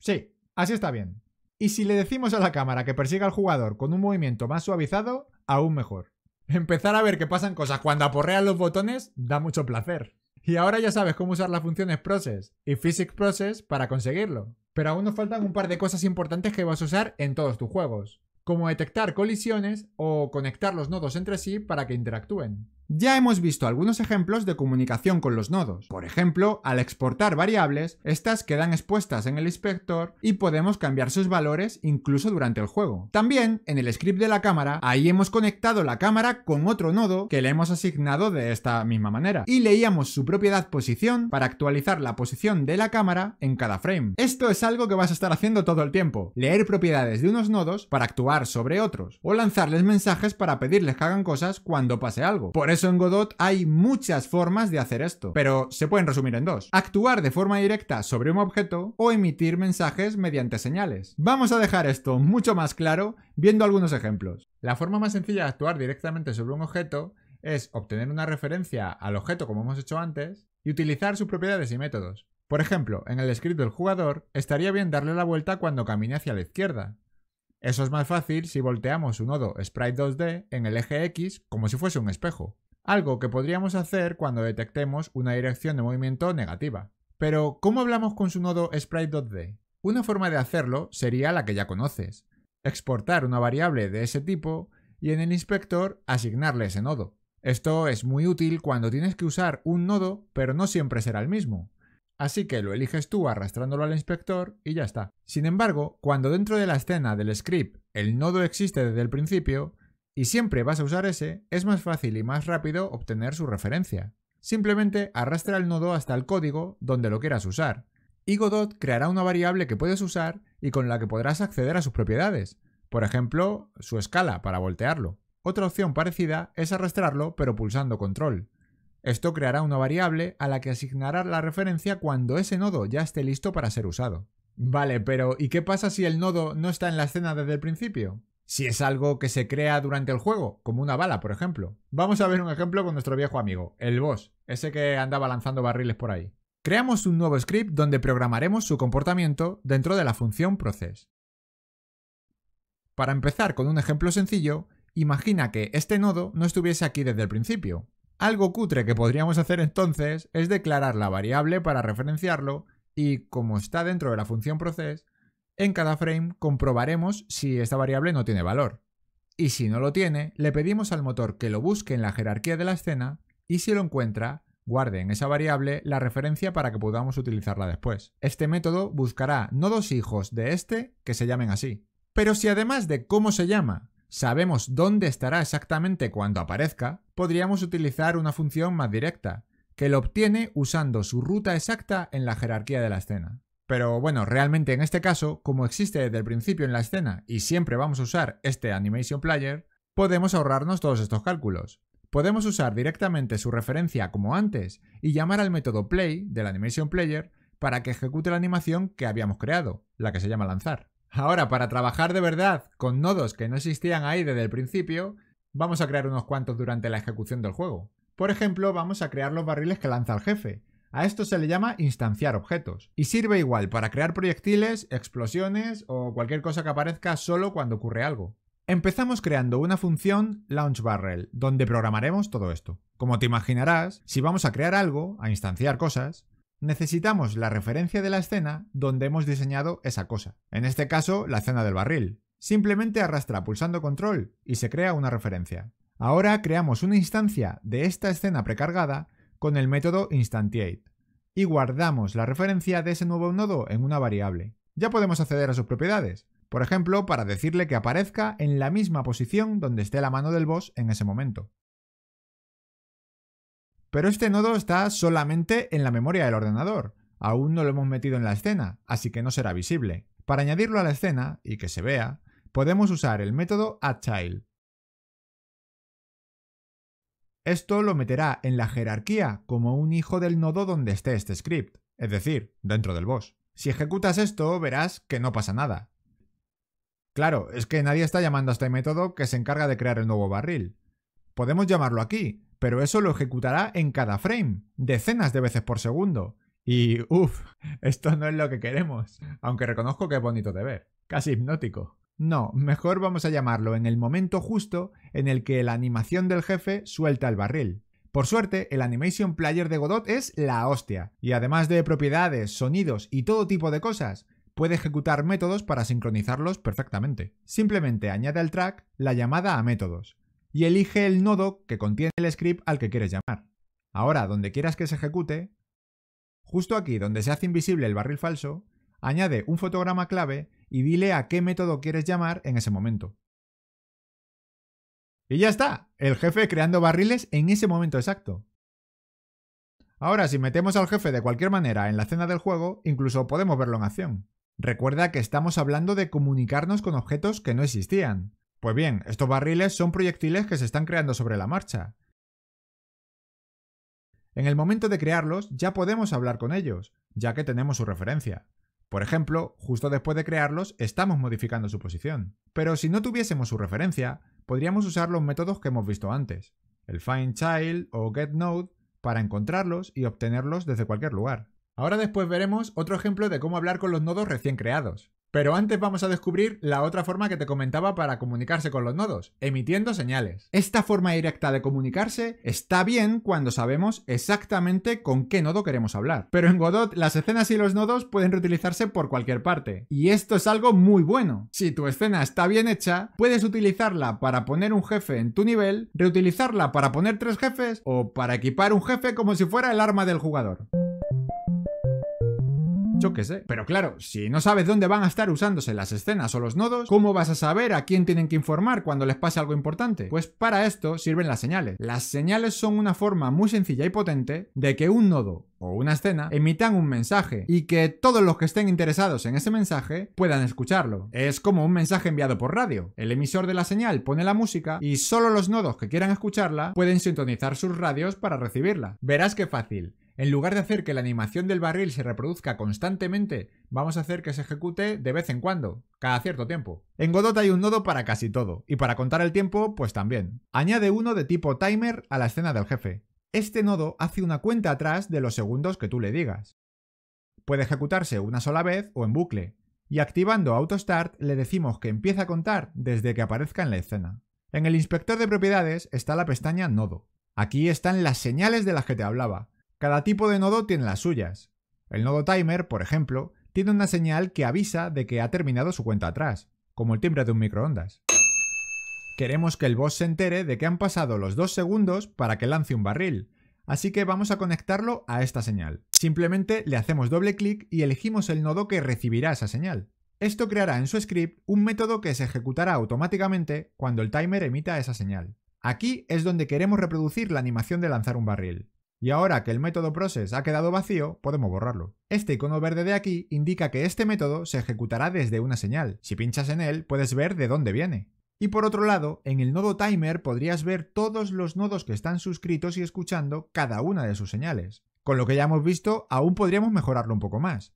Sí, así está bien. Y si le decimos a la cámara que persiga al jugador con un movimiento más suavizado, aún mejor. Empezar a ver que pasan cosas cuando aporreas los botones da mucho placer. Y ahora ya sabes cómo usar las funciones process y physics process para conseguirlo. Pero aún nos faltan un par de cosas importantes que vas a usar en todos tus juegos, como detectar colisiones o conectar los nodos entre sí para que interactúen. Ya hemos visto algunos ejemplos de comunicación con los nodos. Por ejemplo, al exportar variables, estas quedan expuestas en el inspector y podemos cambiar sus valores incluso durante el juego. También, en el script de la cámara, ahí hemos conectado la cámara con otro nodo que le hemos asignado de esta misma manera. Y leíamos su propiedad posición para actualizar la posición de la cámara en cada frame. Esto es algo que vas a estar haciendo todo el tiempo. Leer propiedades de unos nodos para actuar sobre otros. O lanzarles mensajes para pedirles que hagan cosas cuando pase algo en Godot hay muchas formas de hacer esto, pero se pueden resumir en dos. Actuar de forma directa sobre un objeto o emitir mensajes mediante señales. Vamos a dejar esto mucho más claro viendo algunos ejemplos. La forma más sencilla de actuar directamente sobre un objeto es obtener una referencia al objeto como hemos hecho antes y utilizar sus propiedades y métodos. Por ejemplo, en el script del jugador estaría bien darle la vuelta cuando camine hacia la izquierda. Eso es más fácil si volteamos un nodo Sprite 2D en el eje X como si fuese un espejo. Algo que podríamos hacer cuando detectemos una dirección de movimiento negativa. Pero, ¿cómo hablamos con su nodo sprite.d? Una forma de hacerlo sería la que ya conoces. Exportar una variable de ese tipo y en el inspector asignarle ese nodo. Esto es muy útil cuando tienes que usar un nodo, pero no siempre será el mismo. Así que lo eliges tú arrastrándolo al inspector y ya está. Sin embargo, cuando dentro de la escena del script el nodo existe desde el principio, y siempre vas a usar ese, es más fácil y más rápido obtener su referencia. Simplemente arrastra el nodo hasta el código donde lo quieras usar, y Godot creará una variable que puedes usar y con la que podrás acceder a sus propiedades, por ejemplo, su escala para voltearlo. Otra opción parecida es arrastrarlo pero pulsando control. Esto creará una variable a la que asignará la referencia cuando ese nodo ya esté listo para ser usado. Vale, pero ¿y qué pasa si el nodo no está en la escena desde el principio? si es algo que se crea durante el juego, como una bala, por ejemplo. Vamos a ver un ejemplo con nuestro viejo amigo, el boss, ese que andaba lanzando barriles por ahí. Creamos un nuevo script donde programaremos su comportamiento dentro de la función process. Para empezar con un ejemplo sencillo, imagina que este nodo no estuviese aquí desde el principio. Algo cutre que podríamos hacer entonces es declarar la variable para referenciarlo y, como está dentro de la función process, en cada frame comprobaremos si esta variable no tiene valor. Y si no lo tiene, le pedimos al motor que lo busque en la jerarquía de la escena y si lo encuentra, guarde en esa variable la referencia para que podamos utilizarla después. Este método buscará no dos hijos de este que se llamen así. Pero si además de cómo se llama, sabemos dónde estará exactamente cuando aparezca, podríamos utilizar una función más directa, que lo obtiene usando su ruta exacta en la jerarquía de la escena. Pero bueno, realmente en este caso, como existe desde el principio en la escena y siempre vamos a usar este Animation Player, podemos ahorrarnos todos estos cálculos. Podemos usar directamente su referencia como antes y llamar al método play del Animation Player para que ejecute la animación que habíamos creado, la que se llama lanzar. Ahora, para trabajar de verdad con nodos que no existían ahí desde el principio, vamos a crear unos cuantos durante la ejecución del juego. Por ejemplo, vamos a crear los barriles que lanza el jefe, a esto se le llama instanciar objetos, y sirve igual para crear proyectiles, explosiones o cualquier cosa que aparezca solo cuando ocurre algo. Empezamos creando una función launchBarrel, donde programaremos todo esto. Como te imaginarás, si vamos a crear algo, a instanciar cosas, necesitamos la referencia de la escena donde hemos diseñado esa cosa. En este caso, la escena del barril. Simplemente arrastra pulsando control y se crea una referencia. Ahora creamos una instancia de esta escena precargada con el método instantiate y guardamos la referencia de ese nuevo nodo en una variable. Ya podemos acceder a sus propiedades, por ejemplo, para decirle que aparezca en la misma posición donde esté la mano del boss en ese momento. Pero este nodo está solamente en la memoria del ordenador, aún no lo hemos metido en la escena, así que no será visible. Para añadirlo a la escena y que se vea, podemos usar el método addChild, esto lo meterá en la jerarquía como un hijo del nodo donde esté este script, es decir, dentro del boss. Si ejecutas esto, verás que no pasa nada. Claro, es que nadie está llamando a este método que se encarga de crear el nuevo barril. Podemos llamarlo aquí, pero eso lo ejecutará en cada frame, decenas de veces por segundo. Y uff, esto no es lo que queremos, aunque reconozco que es bonito de ver, casi hipnótico. No, mejor vamos a llamarlo en el momento justo en el que la animación del jefe suelta el barril. Por suerte, el Animation Player de Godot es la hostia, y además de propiedades, sonidos y todo tipo de cosas, puede ejecutar métodos para sincronizarlos perfectamente. Simplemente añade al track la llamada a métodos, y elige el nodo que contiene el script al que quieres llamar. Ahora, donde quieras que se ejecute, justo aquí donde se hace invisible el barril falso, añade un fotograma clave y dile a qué método quieres llamar en ese momento. Y ya está, el jefe creando barriles en ese momento exacto. Ahora, si metemos al jefe de cualquier manera en la escena del juego, incluso podemos verlo en acción. Recuerda que estamos hablando de comunicarnos con objetos que no existían. Pues bien, estos barriles son proyectiles que se están creando sobre la marcha. En el momento de crearlos ya podemos hablar con ellos, ya que tenemos su referencia. Por ejemplo, justo después de crearlos, estamos modificando su posición. Pero si no tuviésemos su referencia, podríamos usar los métodos que hemos visto antes, el findChild o getNode, para encontrarlos y obtenerlos desde cualquier lugar. Ahora después veremos otro ejemplo de cómo hablar con los nodos recién creados. Pero antes vamos a descubrir la otra forma que te comentaba para comunicarse con los nodos, emitiendo señales. Esta forma directa de comunicarse está bien cuando sabemos exactamente con qué nodo queremos hablar. Pero en Godot las escenas y los nodos pueden reutilizarse por cualquier parte. Y esto es algo muy bueno. Si tu escena está bien hecha, puedes utilizarla para poner un jefe en tu nivel, reutilizarla para poner tres jefes o para equipar un jefe como si fuera el arma del jugador. Yo qué sé. Pero claro, si no sabes dónde van a estar usándose las escenas o los nodos, ¿cómo vas a saber a quién tienen que informar cuando les pase algo importante? Pues para esto sirven las señales. Las señales son una forma muy sencilla y potente de que un nodo o una escena emitan un mensaje y que todos los que estén interesados en ese mensaje puedan escucharlo. Es como un mensaje enviado por radio. El emisor de la señal pone la música y solo los nodos que quieran escucharla pueden sintonizar sus radios para recibirla. Verás qué fácil. En lugar de hacer que la animación del barril se reproduzca constantemente, vamos a hacer que se ejecute de vez en cuando, cada cierto tiempo. En Godot hay un nodo para casi todo, y para contar el tiempo, pues también. Añade uno de tipo timer a la escena del jefe. Este nodo hace una cuenta atrás de los segundos que tú le digas. Puede ejecutarse una sola vez o en bucle, y activando AutoStart le decimos que empieza a contar desde que aparezca en la escena. En el inspector de propiedades está la pestaña Nodo. Aquí están las señales de las que te hablaba, cada tipo de nodo tiene las suyas. El nodo timer, por ejemplo, tiene una señal que avisa de que ha terminado su cuenta atrás, como el timbre de un microondas. Queremos que el boss se entere de que han pasado los dos segundos para que lance un barril, así que vamos a conectarlo a esta señal. Simplemente le hacemos doble clic y elegimos el nodo que recibirá esa señal. Esto creará en su script un método que se ejecutará automáticamente cuando el timer emita esa señal. Aquí es donde queremos reproducir la animación de lanzar un barril. Y ahora que el método process ha quedado vacío, podemos borrarlo. Este icono verde de aquí indica que este método se ejecutará desde una señal. Si pinchas en él, puedes ver de dónde viene. Y por otro lado, en el nodo timer podrías ver todos los nodos que están suscritos y escuchando cada una de sus señales. Con lo que ya hemos visto, aún podríamos mejorarlo un poco más.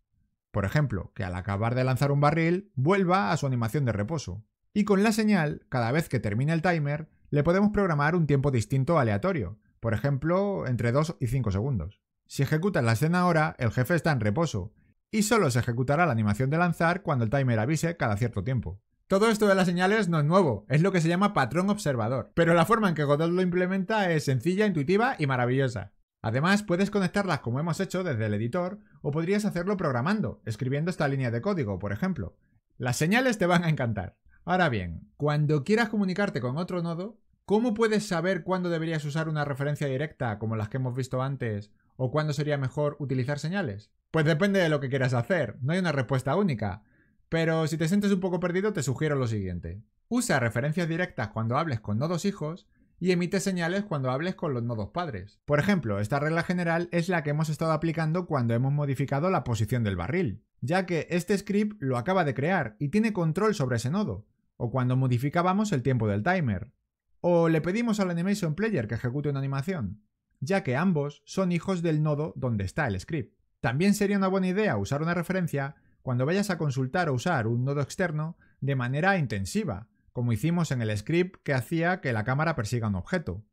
Por ejemplo, que al acabar de lanzar un barril, vuelva a su animación de reposo. Y con la señal, cada vez que termine el timer, le podemos programar un tiempo distinto aleatorio, por ejemplo, entre 2 y 5 segundos. Si ejecutas la escena ahora, el jefe está en reposo, y solo se ejecutará la animación de lanzar cuando el timer avise cada cierto tiempo. Todo esto de las señales no es nuevo, es lo que se llama patrón observador, pero la forma en que Godot lo implementa es sencilla, intuitiva y maravillosa. Además, puedes conectarlas como hemos hecho desde el editor, o podrías hacerlo programando, escribiendo esta línea de código, por ejemplo. Las señales te van a encantar. Ahora bien, cuando quieras comunicarte con otro nodo, ¿Cómo puedes saber cuándo deberías usar una referencia directa, como las que hemos visto antes, o cuándo sería mejor utilizar señales? Pues depende de lo que quieras hacer, no hay una respuesta única. Pero si te sientes un poco perdido, te sugiero lo siguiente. Usa referencias directas cuando hables con nodos hijos y emite señales cuando hables con los nodos padres. Por ejemplo, esta regla general es la que hemos estado aplicando cuando hemos modificado la posición del barril, ya que este script lo acaba de crear y tiene control sobre ese nodo, o cuando modificábamos el tiempo del timer o le pedimos al Animation Player que ejecute una animación, ya que ambos son hijos del nodo donde está el script. También sería una buena idea usar una referencia cuando vayas a consultar o usar un nodo externo de manera intensiva, como hicimos en el script que hacía que la cámara persiga un objeto,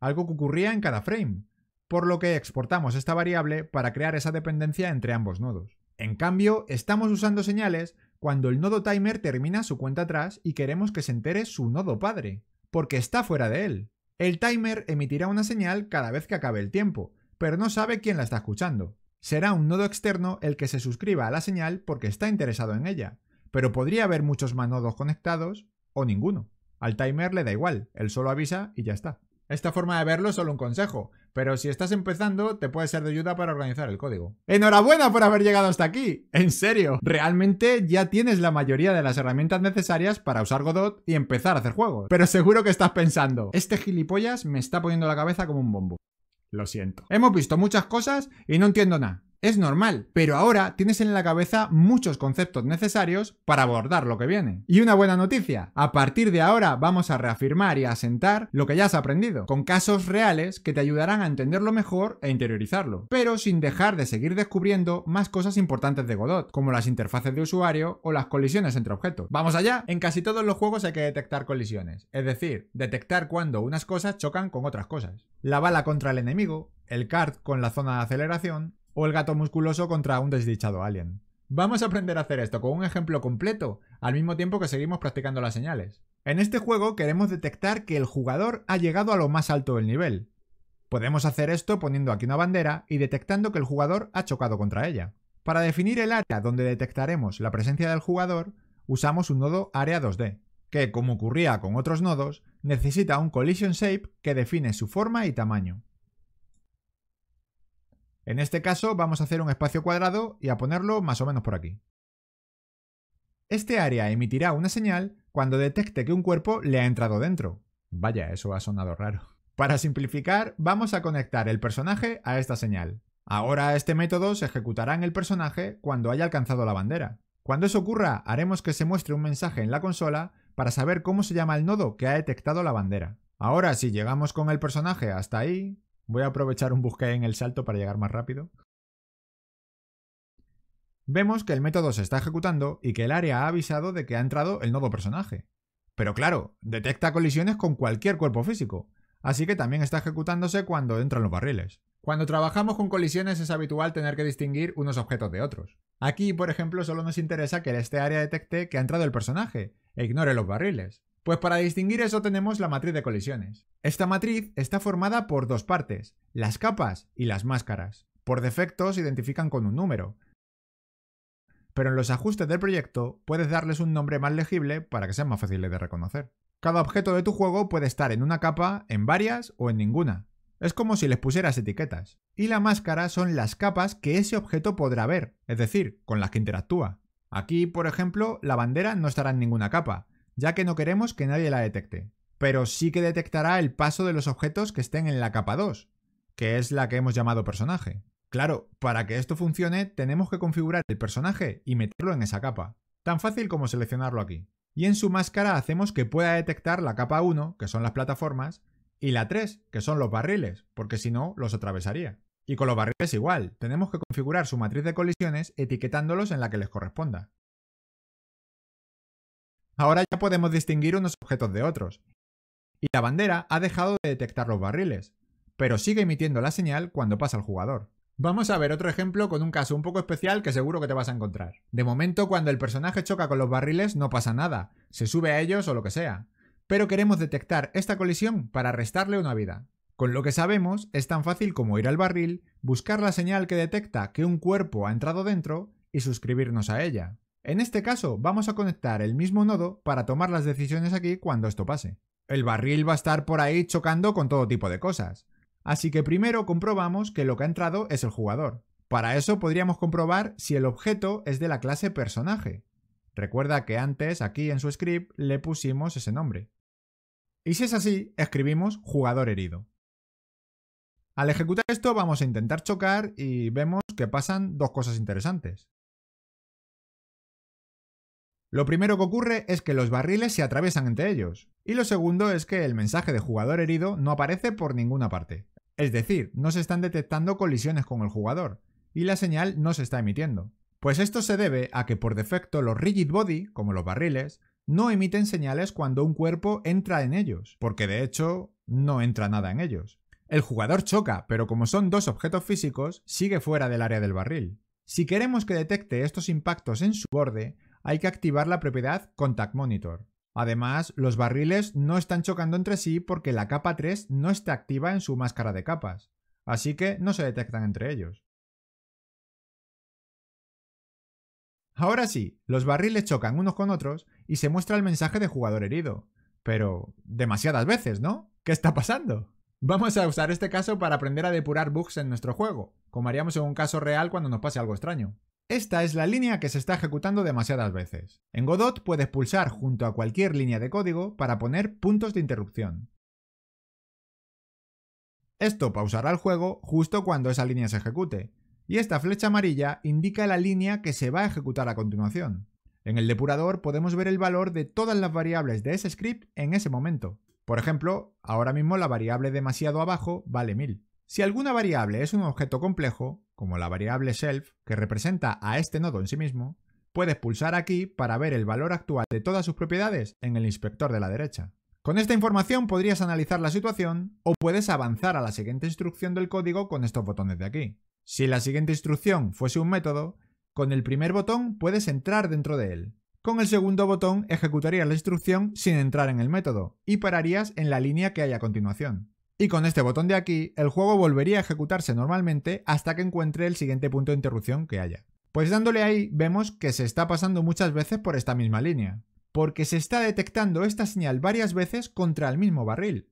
algo que ocurría en cada frame, por lo que exportamos esta variable para crear esa dependencia entre ambos nodos. En cambio, estamos usando señales cuando el nodo timer termina su cuenta atrás y queremos que se entere su nodo padre, porque está fuera de él. El timer emitirá una señal cada vez que acabe el tiempo, pero no sabe quién la está escuchando. Será un nodo externo el que se suscriba a la señal porque está interesado en ella, pero podría haber muchos más nodos conectados o ninguno. Al timer le da igual, él solo avisa y ya está. Esta forma de verlo es solo un consejo, pero si estás empezando, te puede ser de ayuda para organizar el código. ¡Enhorabuena por haber llegado hasta aquí! ¡En serio! Realmente ya tienes la mayoría de las herramientas necesarias para usar Godot y empezar a hacer juegos. Pero seguro que estás pensando, este gilipollas me está poniendo la cabeza como un bombo. Lo siento. Hemos visto muchas cosas y no entiendo nada. Es normal, pero ahora tienes en la cabeza muchos conceptos necesarios para abordar lo que viene. Y una buena noticia, a partir de ahora vamos a reafirmar y asentar lo que ya has aprendido, con casos reales que te ayudarán a entenderlo mejor e interiorizarlo, pero sin dejar de seguir descubriendo más cosas importantes de Godot, como las interfaces de usuario o las colisiones entre objetos. ¡Vamos allá! En casi todos los juegos hay que detectar colisiones, es decir, detectar cuando unas cosas chocan con otras cosas. La bala contra el enemigo, el kart con la zona de aceleración, o el gato musculoso contra un desdichado alien. Vamos a aprender a hacer esto con un ejemplo completo, al mismo tiempo que seguimos practicando las señales. En este juego queremos detectar que el jugador ha llegado a lo más alto del nivel. Podemos hacer esto poniendo aquí una bandera y detectando que el jugador ha chocado contra ella. Para definir el área donde detectaremos la presencia del jugador, usamos un nodo área 2D, que como ocurría con otros nodos, necesita un collision shape que define su forma y tamaño. En este caso vamos a hacer un espacio cuadrado y a ponerlo más o menos por aquí. Este área emitirá una señal cuando detecte que un cuerpo le ha entrado dentro. Vaya, eso ha sonado raro. Para simplificar, vamos a conectar el personaje a esta señal. Ahora este método se ejecutará en el personaje cuando haya alcanzado la bandera. Cuando eso ocurra, haremos que se muestre un mensaje en la consola para saber cómo se llama el nodo que ha detectado la bandera. Ahora, si llegamos con el personaje hasta ahí, Voy a aprovechar un busque en el salto para llegar más rápido. Vemos que el método se está ejecutando y que el área ha avisado de que ha entrado el nuevo personaje. Pero claro, detecta colisiones con cualquier cuerpo físico, así que también está ejecutándose cuando entran los barriles. Cuando trabajamos con colisiones es habitual tener que distinguir unos objetos de otros. Aquí, por ejemplo, solo nos interesa que este área detecte que ha entrado el personaje e ignore los barriles. Pues para distinguir eso tenemos la matriz de colisiones. Esta matriz está formada por dos partes, las capas y las máscaras. Por defecto se identifican con un número, pero en los ajustes del proyecto puedes darles un nombre más legible para que sean más fáciles de reconocer. Cada objeto de tu juego puede estar en una capa, en varias o en ninguna. Es como si les pusieras etiquetas. Y la máscara son las capas que ese objeto podrá ver, es decir, con las que interactúa. Aquí, por ejemplo, la bandera no estará en ninguna capa, ya que no queremos que nadie la detecte, pero sí que detectará el paso de los objetos que estén en la capa 2, que es la que hemos llamado personaje. Claro, para que esto funcione tenemos que configurar el personaje y meterlo en esa capa, tan fácil como seleccionarlo aquí. Y en su máscara hacemos que pueda detectar la capa 1, que son las plataformas, y la 3, que son los barriles, porque si no los atravesaría. Y con los barriles igual, tenemos que configurar su matriz de colisiones etiquetándolos en la que les corresponda. Ahora ya podemos distinguir unos objetos de otros. Y la bandera ha dejado de detectar los barriles, pero sigue emitiendo la señal cuando pasa el jugador. Vamos a ver otro ejemplo con un caso un poco especial que seguro que te vas a encontrar. De momento, cuando el personaje choca con los barriles no pasa nada, se sube a ellos o lo que sea. Pero queremos detectar esta colisión para restarle una vida. Con lo que sabemos, es tan fácil como ir al barril, buscar la señal que detecta que un cuerpo ha entrado dentro y suscribirnos a ella. En este caso, vamos a conectar el mismo nodo para tomar las decisiones aquí cuando esto pase. El barril va a estar por ahí chocando con todo tipo de cosas. Así que primero comprobamos que lo que ha entrado es el jugador. Para eso podríamos comprobar si el objeto es de la clase personaje. Recuerda que antes aquí en su script le pusimos ese nombre. Y si es así, escribimos jugador herido. Al ejecutar esto vamos a intentar chocar y vemos que pasan dos cosas interesantes. Lo primero que ocurre es que los barriles se atraviesan entre ellos, y lo segundo es que el mensaje de jugador herido no aparece por ninguna parte. Es decir, no se están detectando colisiones con el jugador, y la señal no se está emitiendo. Pues esto se debe a que por defecto los rigid body, como los barriles, no emiten señales cuando un cuerpo entra en ellos, porque de hecho no entra nada en ellos. El jugador choca, pero como son dos objetos físicos, sigue fuera del área del barril. Si queremos que detecte estos impactos en su borde, hay que activar la propiedad Contact Monitor. Además, los barriles no están chocando entre sí porque la capa 3 no está activa en su máscara de capas, así que no se detectan entre ellos. Ahora sí, los barriles chocan unos con otros y se muestra el mensaje de jugador herido. Pero demasiadas veces, ¿no? ¿Qué está pasando? Vamos a usar este caso para aprender a depurar bugs en nuestro juego, como haríamos en un caso real cuando nos pase algo extraño. Esta es la línea que se está ejecutando demasiadas veces. En Godot puedes pulsar junto a cualquier línea de código para poner puntos de interrupción. Esto pausará el juego justo cuando esa línea se ejecute, y esta flecha amarilla indica la línea que se va a ejecutar a continuación. En el depurador podemos ver el valor de todas las variables de ese script en ese momento. Por ejemplo, ahora mismo la variable demasiado abajo vale 1000. Si alguna variable es un objeto complejo, como la variable self, que representa a este nodo en sí mismo, puedes pulsar aquí para ver el valor actual de todas sus propiedades en el inspector de la derecha. Con esta información podrías analizar la situación o puedes avanzar a la siguiente instrucción del código con estos botones de aquí. Si la siguiente instrucción fuese un método, con el primer botón puedes entrar dentro de él. Con el segundo botón ejecutarías la instrucción sin entrar en el método y pararías en la línea que hay a continuación. Y con este botón de aquí, el juego volvería a ejecutarse normalmente hasta que encuentre el siguiente punto de interrupción que haya. Pues dándole ahí vemos que se está pasando muchas veces por esta misma línea, porque se está detectando esta señal varias veces contra el mismo barril,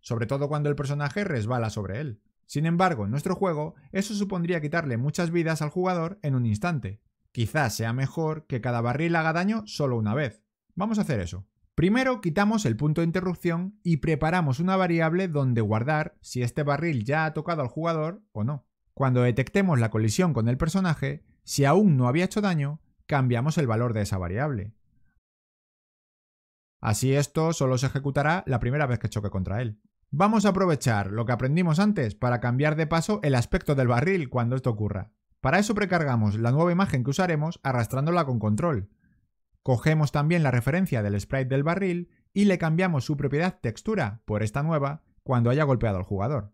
sobre todo cuando el personaje resbala sobre él. Sin embargo, en nuestro juego, eso supondría quitarle muchas vidas al jugador en un instante. Quizás sea mejor que cada barril haga daño solo una vez. Vamos a hacer eso. Primero quitamos el punto de interrupción y preparamos una variable donde guardar si este barril ya ha tocado al jugador o no. Cuando detectemos la colisión con el personaje, si aún no había hecho daño, cambiamos el valor de esa variable. Así esto solo se ejecutará la primera vez que choque contra él. Vamos a aprovechar lo que aprendimos antes para cambiar de paso el aspecto del barril cuando esto ocurra. Para eso precargamos la nueva imagen que usaremos arrastrándola con control, Cogemos también la referencia del sprite del barril y le cambiamos su propiedad textura por esta nueva cuando haya golpeado al jugador.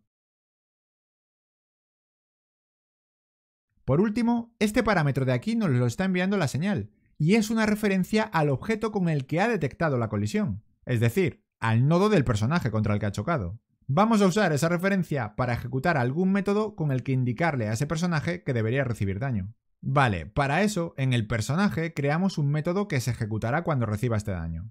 Por último, este parámetro de aquí nos lo está enviando la señal, y es una referencia al objeto con el que ha detectado la colisión, es decir, al nodo del personaje contra el que ha chocado. Vamos a usar esa referencia para ejecutar algún método con el que indicarle a ese personaje que debería recibir daño. Vale, para eso, en el personaje creamos un método que se ejecutará cuando reciba este daño.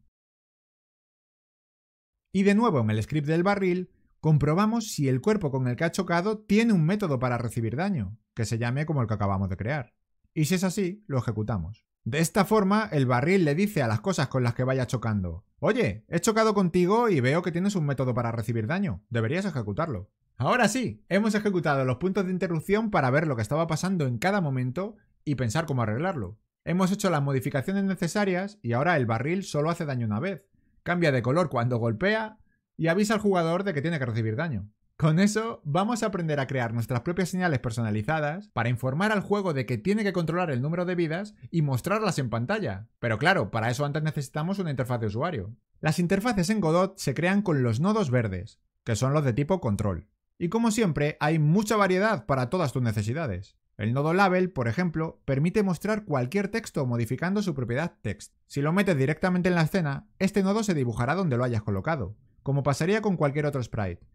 Y de nuevo en el script del barril, comprobamos si el cuerpo con el que ha chocado tiene un método para recibir daño, que se llame como el que acabamos de crear. Y si es así, lo ejecutamos. De esta forma, el barril le dice a las cosas con las que vaya chocando, oye, he chocado contigo y veo que tienes un método para recibir daño, deberías ejecutarlo. Ahora sí, hemos ejecutado los puntos de interrupción para ver lo que estaba pasando en cada momento y pensar cómo arreglarlo. Hemos hecho las modificaciones necesarias y ahora el barril solo hace daño una vez. Cambia de color cuando golpea y avisa al jugador de que tiene que recibir daño. Con eso, vamos a aprender a crear nuestras propias señales personalizadas para informar al juego de que tiene que controlar el número de vidas y mostrarlas en pantalla. Pero claro, para eso antes necesitamos una interfaz de usuario. Las interfaces en Godot se crean con los nodos verdes, que son los de tipo control. Y como siempre, hay mucha variedad para todas tus necesidades. El nodo label, por ejemplo, permite mostrar cualquier texto modificando su propiedad text. Si lo metes directamente en la escena, este nodo se dibujará donde lo hayas colocado, como pasaría con cualquier otro sprite.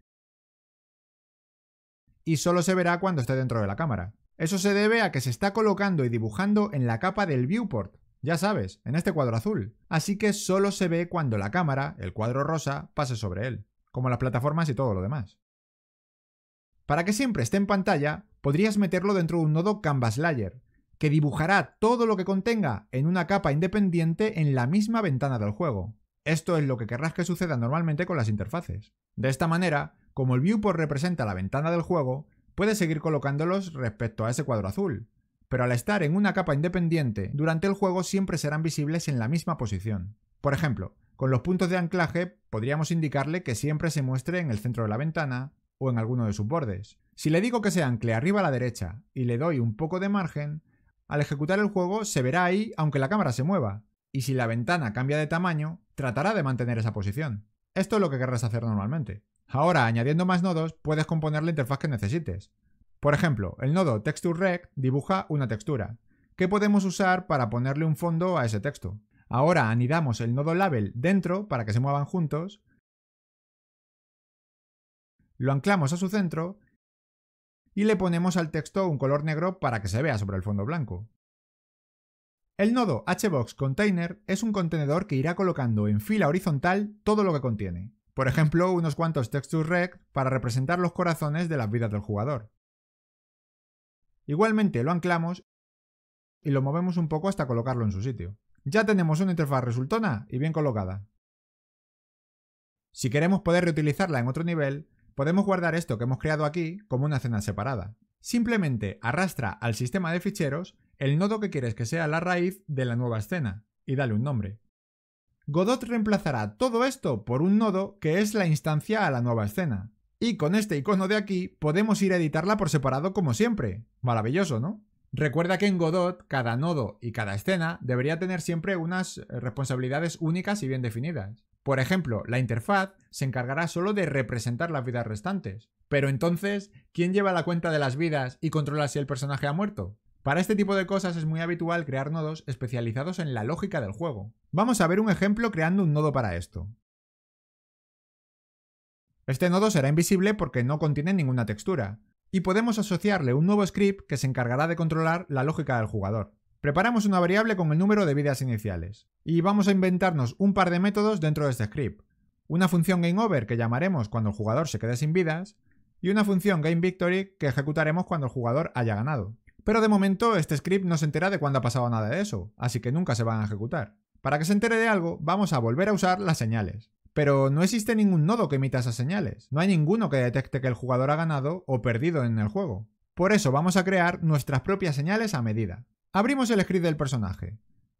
Y solo se verá cuando esté dentro de la cámara. Eso se debe a que se está colocando y dibujando en la capa del viewport, ya sabes, en este cuadro azul, así que solo se ve cuando la cámara, el cuadro rosa, pase sobre él, como las plataformas y todo lo demás. Para que siempre esté en pantalla, podrías meterlo dentro de un nodo Canvas Layer, que dibujará todo lo que contenga en una capa independiente en la misma ventana del juego. Esto es lo que querrás que suceda normalmente con las interfaces. De esta manera, como el viewport representa la ventana del juego, puedes seguir colocándolos respecto a ese cuadro azul, pero al estar en una capa independiente, durante el juego siempre serán visibles en la misma posición. Por ejemplo, con los puntos de anclaje podríamos indicarle que siempre se muestre en el centro de la ventana, o en alguno de sus bordes. Si le digo que se ancle arriba a la derecha y le doy un poco de margen, al ejecutar el juego se verá ahí aunque la cámara se mueva, y si la ventana cambia de tamaño, tratará de mantener esa posición. Esto es lo que querrás hacer normalmente. Ahora, añadiendo más nodos, puedes componer la interfaz que necesites. Por ejemplo, el nodo TextureRec dibuja una textura, que podemos usar para ponerle un fondo a ese texto. Ahora anidamos el nodo Label dentro para que se muevan juntos lo anclamos a su centro y le ponemos al texto un color negro para que se vea sobre el fondo blanco. El nodo HBox Container es un contenedor que irá colocando en fila horizontal todo lo que contiene. Por ejemplo, unos cuantos textures rec para representar los corazones de las vidas del jugador. Igualmente lo anclamos y lo movemos un poco hasta colocarlo en su sitio. Ya tenemos una interfaz resultona y bien colocada. Si queremos poder reutilizarla en otro nivel, Podemos guardar esto que hemos creado aquí como una escena separada. Simplemente arrastra al sistema de ficheros el nodo que quieres que sea la raíz de la nueva escena y dale un nombre. Godot reemplazará todo esto por un nodo que es la instancia a la nueva escena. Y con este icono de aquí podemos ir a editarla por separado como siempre. Maravilloso, ¿no? Recuerda que en Godot cada nodo y cada escena debería tener siempre unas eh, responsabilidades únicas y bien definidas. Por ejemplo, la interfaz se encargará solo de representar las vidas restantes. Pero entonces, ¿quién lleva la cuenta de las vidas y controla si el personaje ha muerto? Para este tipo de cosas es muy habitual crear nodos especializados en la lógica del juego. Vamos a ver un ejemplo creando un nodo para esto. Este nodo será invisible porque no contiene ninguna textura, y podemos asociarle un nuevo script que se encargará de controlar la lógica del jugador. Preparamos una variable con el número de vidas iniciales. Y vamos a inventarnos un par de métodos dentro de este script. Una función gameOver que llamaremos cuando el jugador se quede sin vidas. Y una función gameVictory que ejecutaremos cuando el jugador haya ganado. Pero de momento este script no se entera de cuándo ha pasado nada de eso, así que nunca se van a ejecutar. Para que se entere de algo, vamos a volver a usar las señales. Pero no existe ningún nodo que emita esas señales. No hay ninguno que detecte que el jugador ha ganado o perdido en el juego. Por eso vamos a crear nuestras propias señales a medida. Abrimos el script del personaje.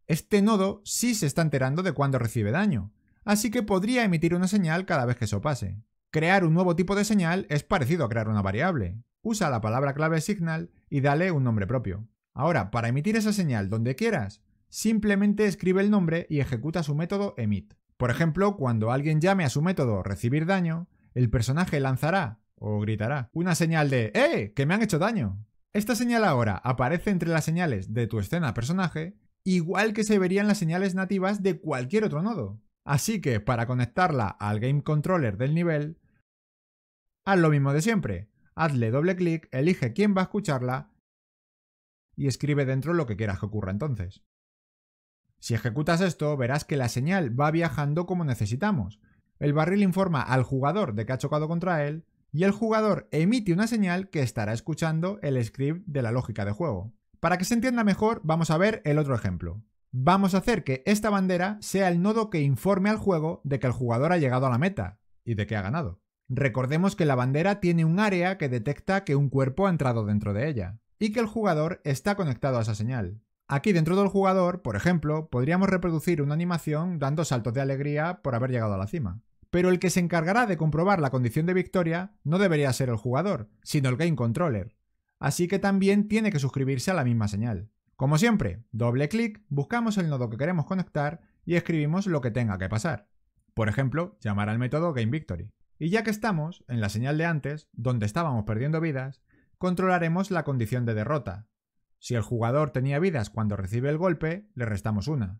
Este nodo sí se está enterando de cuando recibe daño, así que podría emitir una señal cada vez que eso pase. Crear un nuevo tipo de señal es parecido a crear una variable. Usa la palabra clave signal y dale un nombre propio. Ahora, para emitir esa señal donde quieras, simplemente escribe el nombre y ejecuta su método emit. Por ejemplo, cuando alguien llame a su método recibir daño, el personaje lanzará o gritará una señal de ¡Eh! ¡Que me han hecho daño! Esta señal ahora aparece entre las señales de tu escena personaje, igual que se verían las señales nativas de cualquier otro nodo. Así que para conectarla al game controller del nivel, haz lo mismo de siempre. Hazle doble clic, elige quién va a escucharla y escribe dentro lo que quieras que ocurra entonces. Si ejecutas esto, verás que la señal va viajando como necesitamos. El barril informa al jugador de que ha chocado contra él y el jugador emite una señal que estará escuchando el script de la lógica de juego. Para que se entienda mejor, vamos a ver el otro ejemplo. Vamos a hacer que esta bandera sea el nodo que informe al juego de que el jugador ha llegado a la meta y de que ha ganado. Recordemos que la bandera tiene un área que detecta que un cuerpo ha entrado dentro de ella y que el jugador está conectado a esa señal. Aquí dentro del jugador, por ejemplo, podríamos reproducir una animación dando saltos de alegría por haber llegado a la cima pero el que se encargará de comprobar la condición de victoria no debería ser el jugador, sino el game controller. Así que también tiene que suscribirse a la misma señal. Como siempre, doble clic, buscamos el nodo que queremos conectar y escribimos lo que tenga que pasar. Por ejemplo, llamar al método GameVictory. Y ya que estamos, en la señal de antes, donde estábamos perdiendo vidas, controlaremos la condición de derrota. Si el jugador tenía vidas cuando recibe el golpe, le restamos una.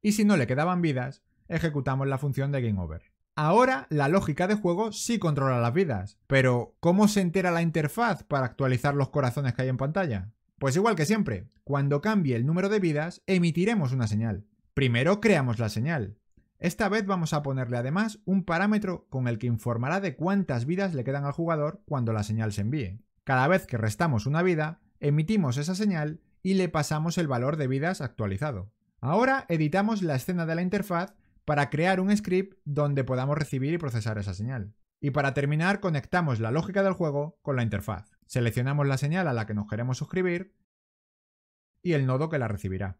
Y si no le quedaban vidas, ejecutamos la función de game over. Ahora la lógica de juego sí controla las vidas, pero ¿cómo se entera la interfaz para actualizar los corazones que hay en pantalla? Pues igual que siempre, cuando cambie el número de vidas, emitiremos una señal. Primero creamos la señal. Esta vez vamos a ponerle además un parámetro con el que informará de cuántas vidas le quedan al jugador cuando la señal se envíe. Cada vez que restamos una vida, emitimos esa señal y le pasamos el valor de vidas actualizado. Ahora editamos la escena de la interfaz para crear un script donde podamos recibir y procesar esa señal. Y para terminar, conectamos la lógica del juego con la interfaz. Seleccionamos la señal a la que nos queremos suscribir y el nodo que la recibirá.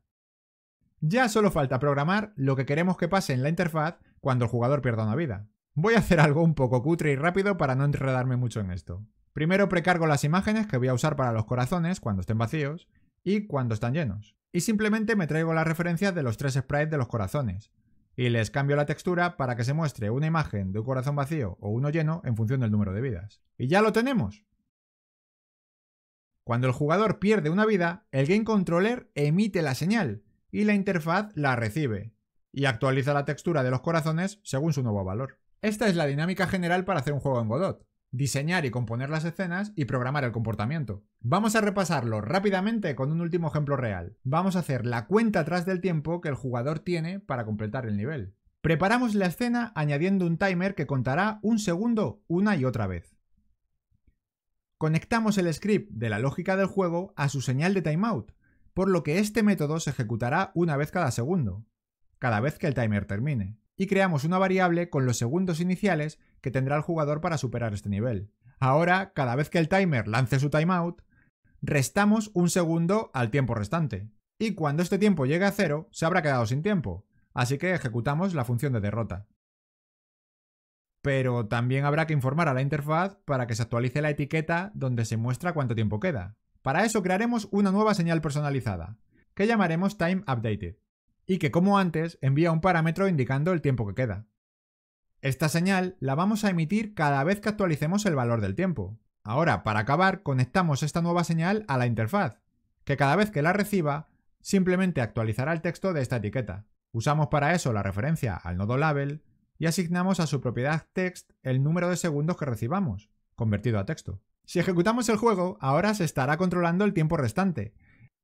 Ya solo falta programar lo que queremos que pase en la interfaz cuando el jugador pierda una vida. Voy a hacer algo un poco cutre y rápido para no enredarme mucho en esto. Primero precargo las imágenes que voy a usar para los corazones cuando estén vacíos y cuando están llenos. Y simplemente me traigo las referencias de los tres sprites de los corazones, y les cambio la textura para que se muestre una imagen de un corazón vacío o uno lleno en función del número de vidas. ¡Y ya lo tenemos! Cuando el jugador pierde una vida, el Game Controller emite la señal y la interfaz la recibe, y actualiza la textura de los corazones según su nuevo valor. Esta es la dinámica general para hacer un juego en Godot, diseñar y componer las escenas y programar el comportamiento. Vamos a repasarlo rápidamente con un último ejemplo real. Vamos a hacer la cuenta atrás del tiempo que el jugador tiene para completar el nivel. Preparamos la escena añadiendo un timer que contará un segundo una y otra vez. Conectamos el script de la lógica del juego a su señal de timeout, por lo que este método se ejecutará una vez cada segundo, cada vez que el timer termine y creamos una variable con los segundos iniciales que tendrá el jugador para superar este nivel. Ahora, cada vez que el timer lance su timeout, restamos un segundo al tiempo restante. Y cuando este tiempo llegue a cero, se habrá quedado sin tiempo, así que ejecutamos la función de derrota. Pero también habrá que informar a la interfaz para que se actualice la etiqueta donde se muestra cuánto tiempo queda. Para eso crearemos una nueva señal personalizada, que llamaremos Time y que como antes envía un parámetro indicando el tiempo que queda. Esta señal la vamos a emitir cada vez que actualicemos el valor del tiempo. Ahora, para acabar, conectamos esta nueva señal a la interfaz, que cada vez que la reciba, simplemente actualizará el texto de esta etiqueta. Usamos para eso la referencia al nodo label y asignamos a su propiedad text el número de segundos que recibamos, convertido a texto. Si ejecutamos el juego, ahora se estará controlando el tiempo restante,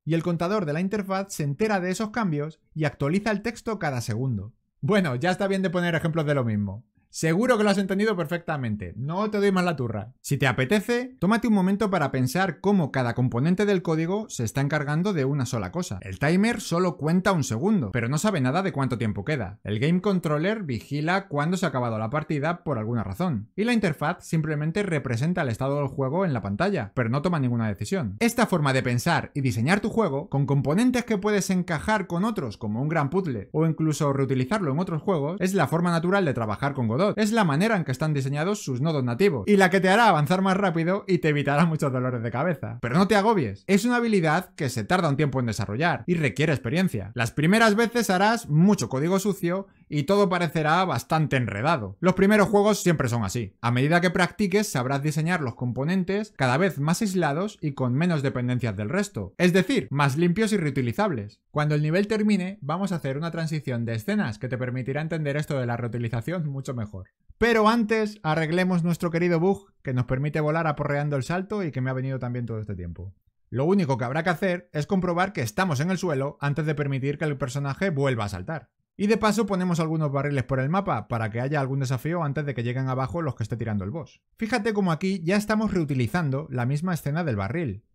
y el contador de la interfaz se entera de esos cambios y actualiza el texto cada segundo. Bueno, ya está bien de poner ejemplos de lo mismo. Seguro que lo has entendido perfectamente, no te doy más la turra. Si te apetece, tómate un momento para pensar cómo cada componente del código se está encargando de una sola cosa. El timer solo cuenta un segundo, pero no sabe nada de cuánto tiempo queda. El game controller vigila cuándo se ha acabado la partida por alguna razón. Y la interfaz simplemente representa el estado del juego en la pantalla, pero no toma ninguna decisión. Esta forma de pensar y diseñar tu juego, con componentes que puedes encajar con otros como un gran puzzle o incluso reutilizarlo en otros juegos, es la forma natural de trabajar con Godot es la manera en que están diseñados sus nodos nativos y la que te hará avanzar más rápido y te evitará muchos dolores de cabeza. Pero no te agobies, es una habilidad que se tarda un tiempo en desarrollar y requiere experiencia. Las primeras veces harás mucho código sucio y todo parecerá bastante enredado. Los primeros juegos siempre son así. A medida que practiques sabrás diseñar los componentes cada vez más aislados y con menos dependencias del resto, es decir, más limpios y reutilizables. Cuando el nivel termine, vamos a hacer una transición de escenas que te permitirá entender esto de la reutilización mucho mejor. Pero antes, arreglemos nuestro querido bug que nos permite volar aporreando el salto y que me ha venido también todo este tiempo. Lo único que habrá que hacer es comprobar que estamos en el suelo antes de permitir que el personaje vuelva a saltar. Y de paso ponemos algunos barriles por el mapa para que haya algún desafío antes de que lleguen abajo los que esté tirando el boss. Fíjate como aquí ya estamos reutilizando la misma escena del barril.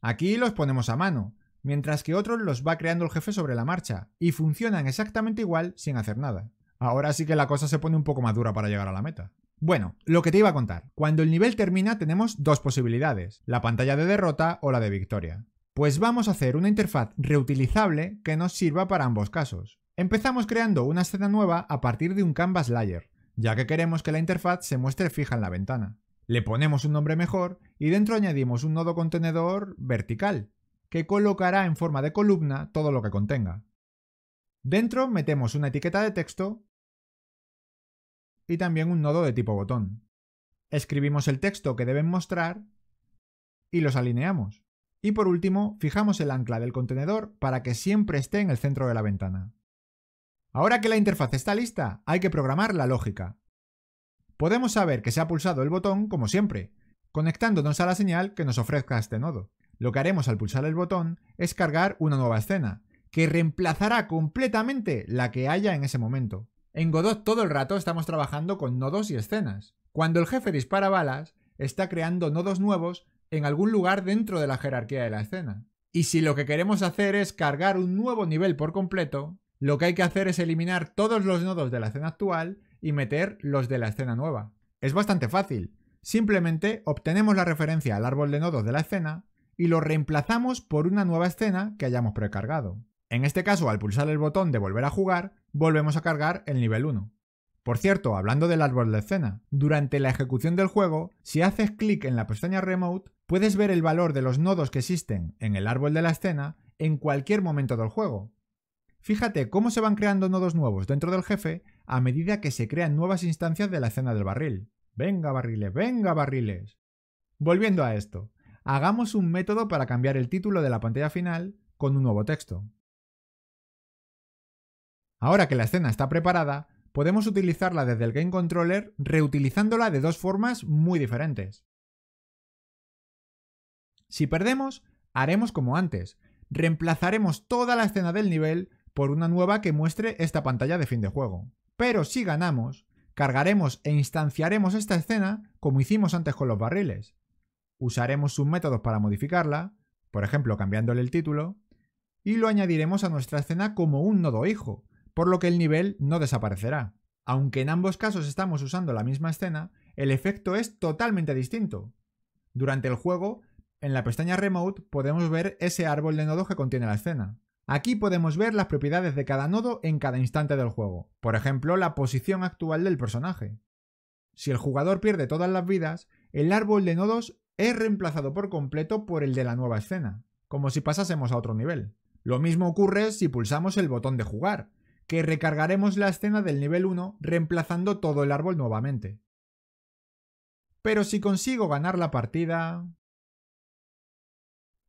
Aquí los ponemos a mano, mientras que otros los va creando el jefe sobre la marcha, y funcionan exactamente igual sin hacer nada. Ahora sí que la cosa se pone un poco más dura para llegar a la meta. Bueno, lo que te iba a contar. Cuando el nivel termina tenemos dos posibilidades, la pantalla de derrota o la de victoria. Pues vamos a hacer una interfaz reutilizable que nos sirva para ambos casos. Empezamos creando una escena nueva a partir de un canvas layer, ya que queremos que la interfaz se muestre fija en la ventana. Le ponemos un nombre mejor y dentro añadimos un nodo contenedor vertical, que colocará en forma de columna todo lo que contenga. Dentro metemos una etiqueta de texto y también un nodo de tipo botón. Escribimos el texto que deben mostrar y los alineamos. Y por último, fijamos el ancla del contenedor para que siempre esté en el centro de la ventana. Ahora que la interfaz está lista, hay que programar la lógica. Podemos saber que se ha pulsado el botón, como siempre, conectándonos a la señal que nos ofrezca este nodo. Lo que haremos al pulsar el botón es cargar una nueva escena, que reemplazará completamente la que haya en ese momento. En Godot todo el rato estamos trabajando con nodos y escenas. Cuando el jefe dispara balas, está creando nodos nuevos en algún lugar dentro de la jerarquía de la escena. Y si lo que queremos hacer es cargar un nuevo nivel por completo, lo que hay que hacer es eliminar todos los nodos de la escena actual y meter los de la escena nueva. Es bastante fácil. Simplemente obtenemos la referencia al árbol de nodos de la escena y lo reemplazamos por una nueva escena que hayamos precargado. En este caso, al pulsar el botón de volver a jugar, volvemos a cargar el nivel 1. Por cierto, hablando del árbol de escena, durante la ejecución del juego, si haces clic en la pestaña Remote, puedes ver el valor de los nodos que existen en el árbol de la escena en cualquier momento del juego, Fíjate cómo se van creando nodos nuevos dentro del jefe a medida que se crean nuevas instancias de la escena del barril. Venga barriles, venga barriles. Volviendo a esto, hagamos un método para cambiar el título de la pantalla final con un nuevo texto. Ahora que la escena está preparada, podemos utilizarla desde el Game Controller reutilizándola de dos formas muy diferentes. Si perdemos, haremos como antes, reemplazaremos toda la escena del nivel por una nueva que muestre esta pantalla de fin de juego. Pero si ganamos, cargaremos e instanciaremos esta escena como hicimos antes con los barriles. Usaremos sus métodos para modificarla, por ejemplo cambiándole el título, y lo añadiremos a nuestra escena como un nodo hijo, por lo que el nivel no desaparecerá. Aunque en ambos casos estamos usando la misma escena, el efecto es totalmente distinto. Durante el juego, en la pestaña Remote podemos ver ese árbol de nodos que contiene la escena. Aquí podemos ver las propiedades de cada nodo en cada instante del juego, por ejemplo la posición actual del personaje. Si el jugador pierde todas las vidas, el árbol de nodos es reemplazado por completo por el de la nueva escena, como si pasásemos a otro nivel. Lo mismo ocurre si pulsamos el botón de jugar, que recargaremos la escena del nivel 1 reemplazando todo el árbol nuevamente. Pero si consigo ganar la partida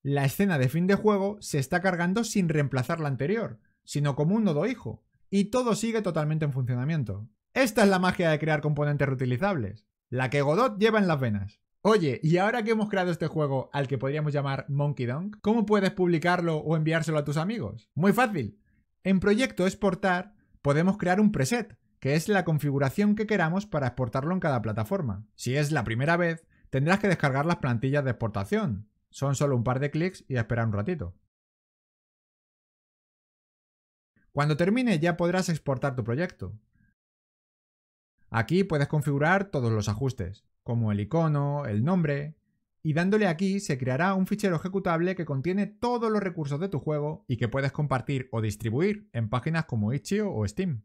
la escena de fin de juego se está cargando sin reemplazar la anterior, sino como un nodo hijo, y todo sigue totalmente en funcionamiento. Esta es la magia de crear componentes reutilizables, la que Godot lleva en las venas. Oye, y ahora que hemos creado este juego al que podríamos llamar Monkey Donk, ¿cómo puedes publicarlo o enviárselo a tus amigos? Muy fácil. En Proyecto Exportar podemos crear un preset, que es la configuración que queramos para exportarlo en cada plataforma. Si es la primera vez, tendrás que descargar las plantillas de exportación, son solo un par de clics y esperar un ratito. Cuando termine ya podrás exportar tu proyecto. Aquí puedes configurar todos los ajustes, como el icono, el nombre, y dándole aquí se creará un fichero ejecutable que contiene todos los recursos de tu juego y que puedes compartir o distribuir en páginas como Itch.io o Steam.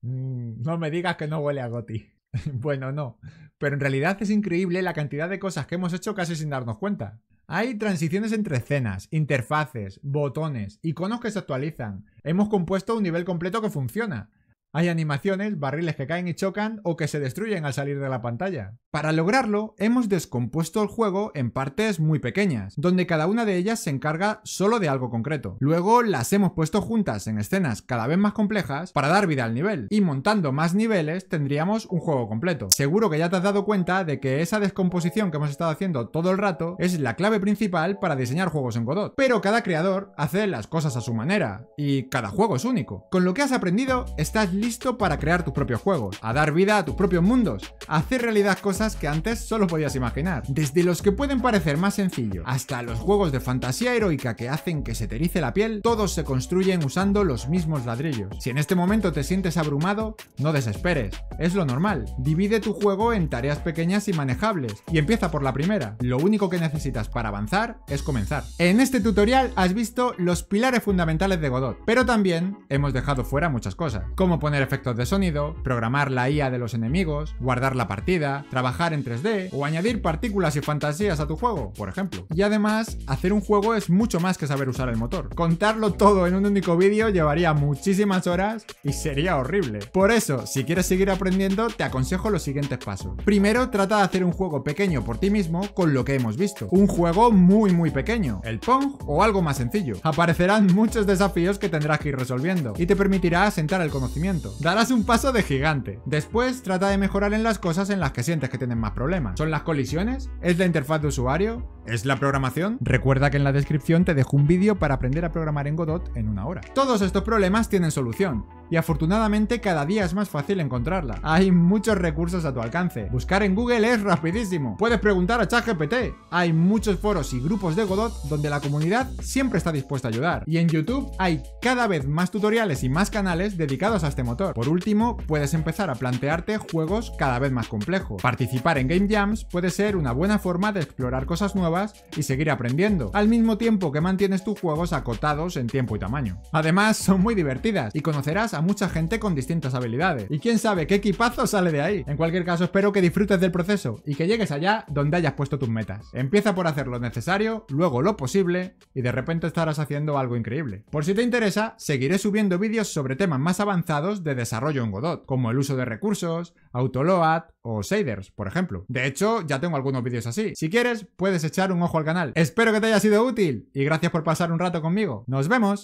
Mm, no me digas que no huele a Goti. bueno, no. Pero en realidad es increíble la cantidad de cosas que hemos hecho casi sin darnos cuenta. Hay transiciones entre escenas, interfaces, botones, iconos que se actualizan. Hemos compuesto un nivel completo que funciona. Hay animaciones, barriles que caen y chocan o que se destruyen al salir de la pantalla. Para lograrlo, hemos descompuesto el juego en partes muy pequeñas, donde cada una de ellas se encarga solo de algo concreto. Luego las hemos puesto juntas en escenas cada vez más complejas para dar vida al nivel, y montando más niveles tendríamos un juego completo. Seguro que ya te has dado cuenta de que esa descomposición que hemos estado haciendo todo el rato es la clave principal para diseñar juegos en Godot, pero cada creador hace las cosas a su manera, y cada juego es único. Con lo que has aprendido, estás listo listo para crear tus propios juegos, a dar vida a tus propios mundos, a hacer realidad cosas que antes solo podías imaginar. Desde los que pueden parecer más sencillos hasta los juegos de fantasía heroica que hacen que se te erice la piel, todos se construyen usando los mismos ladrillos. Si en este momento te sientes abrumado, no desesperes, es lo normal. Divide tu juego en tareas pequeñas y manejables y empieza por la primera. Lo único que necesitas para avanzar es comenzar. En este tutorial has visto los pilares fundamentales de Godot, pero también hemos dejado fuera muchas cosas, como efectos de sonido, programar la IA de los enemigos, guardar la partida, trabajar en 3D o añadir partículas y fantasías a tu juego, por ejemplo. Y además, hacer un juego es mucho más que saber usar el motor. Contarlo todo en un único vídeo llevaría muchísimas horas y sería horrible. Por eso, si quieres seguir aprendiendo, te aconsejo los siguientes pasos. Primero, trata de hacer un juego pequeño por ti mismo con lo que hemos visto. Un juego muy muy pequeño, el Pong o algo más sencillo. Aparecerán muchos desafíos que tendrás que ir resolviendo y te permitirá asentar el conocimiento Darás un paso de gigante. Después, trata de mejorar en las cosas en las que sientes que tienen más problemas. ¿Son las colisiones? ¿Es la interfaz de usuario? ¿Es la programación? Recuerda que en la descripción te dejo un vídeo para aprender a programar en Godot en una hora. Todos estos problemas tienen solución, y afortunadamente cada día es más fácil encontrarla. Hay muchos recursos a tu alcance. Buscar en Google es rapidísimo. Puedes preguntar a ChatGPT. Hay muchos foros y grupos de Godot donde la comunidad siempre está dispuesta a ayudar. Y en YouTube hay cada vez más tutoriales y más canales dedicados a este motor. Por último, puedes empezar a plantearte juegos cada vez más complejos. Participar en Game Jams puede ser una buena forma de explorar cosas nuevas y seguir aprendiendo, al mismo tiempo que mantienes tus juegos acotados en tiempo y tamaño. Además, son muy divertidas y conocerás a mucha gente con distintas habilidades. Y quién sabe qué equipazo sale de ahí. En cualquier caso, espero que disfrutes del proceso y que llegues allá donde hayas puesto tus metas. Empieza por hacer lo necesario, luego lo posible y de repente estarás haciendo algo increíble. Por si te interesa, seguiré subiendo vídeos sobre temas más avanzados de desarrollo en Godot, como el uso de recursos, Autoload o shaders, por ejemplo. De hecho, ya tengo algunos vídeos así. Si quieres, puedes echar un ojo al canal. Espero que te haya sido útil y gracias por pasar un rato conmigo. ¡Nos vemos!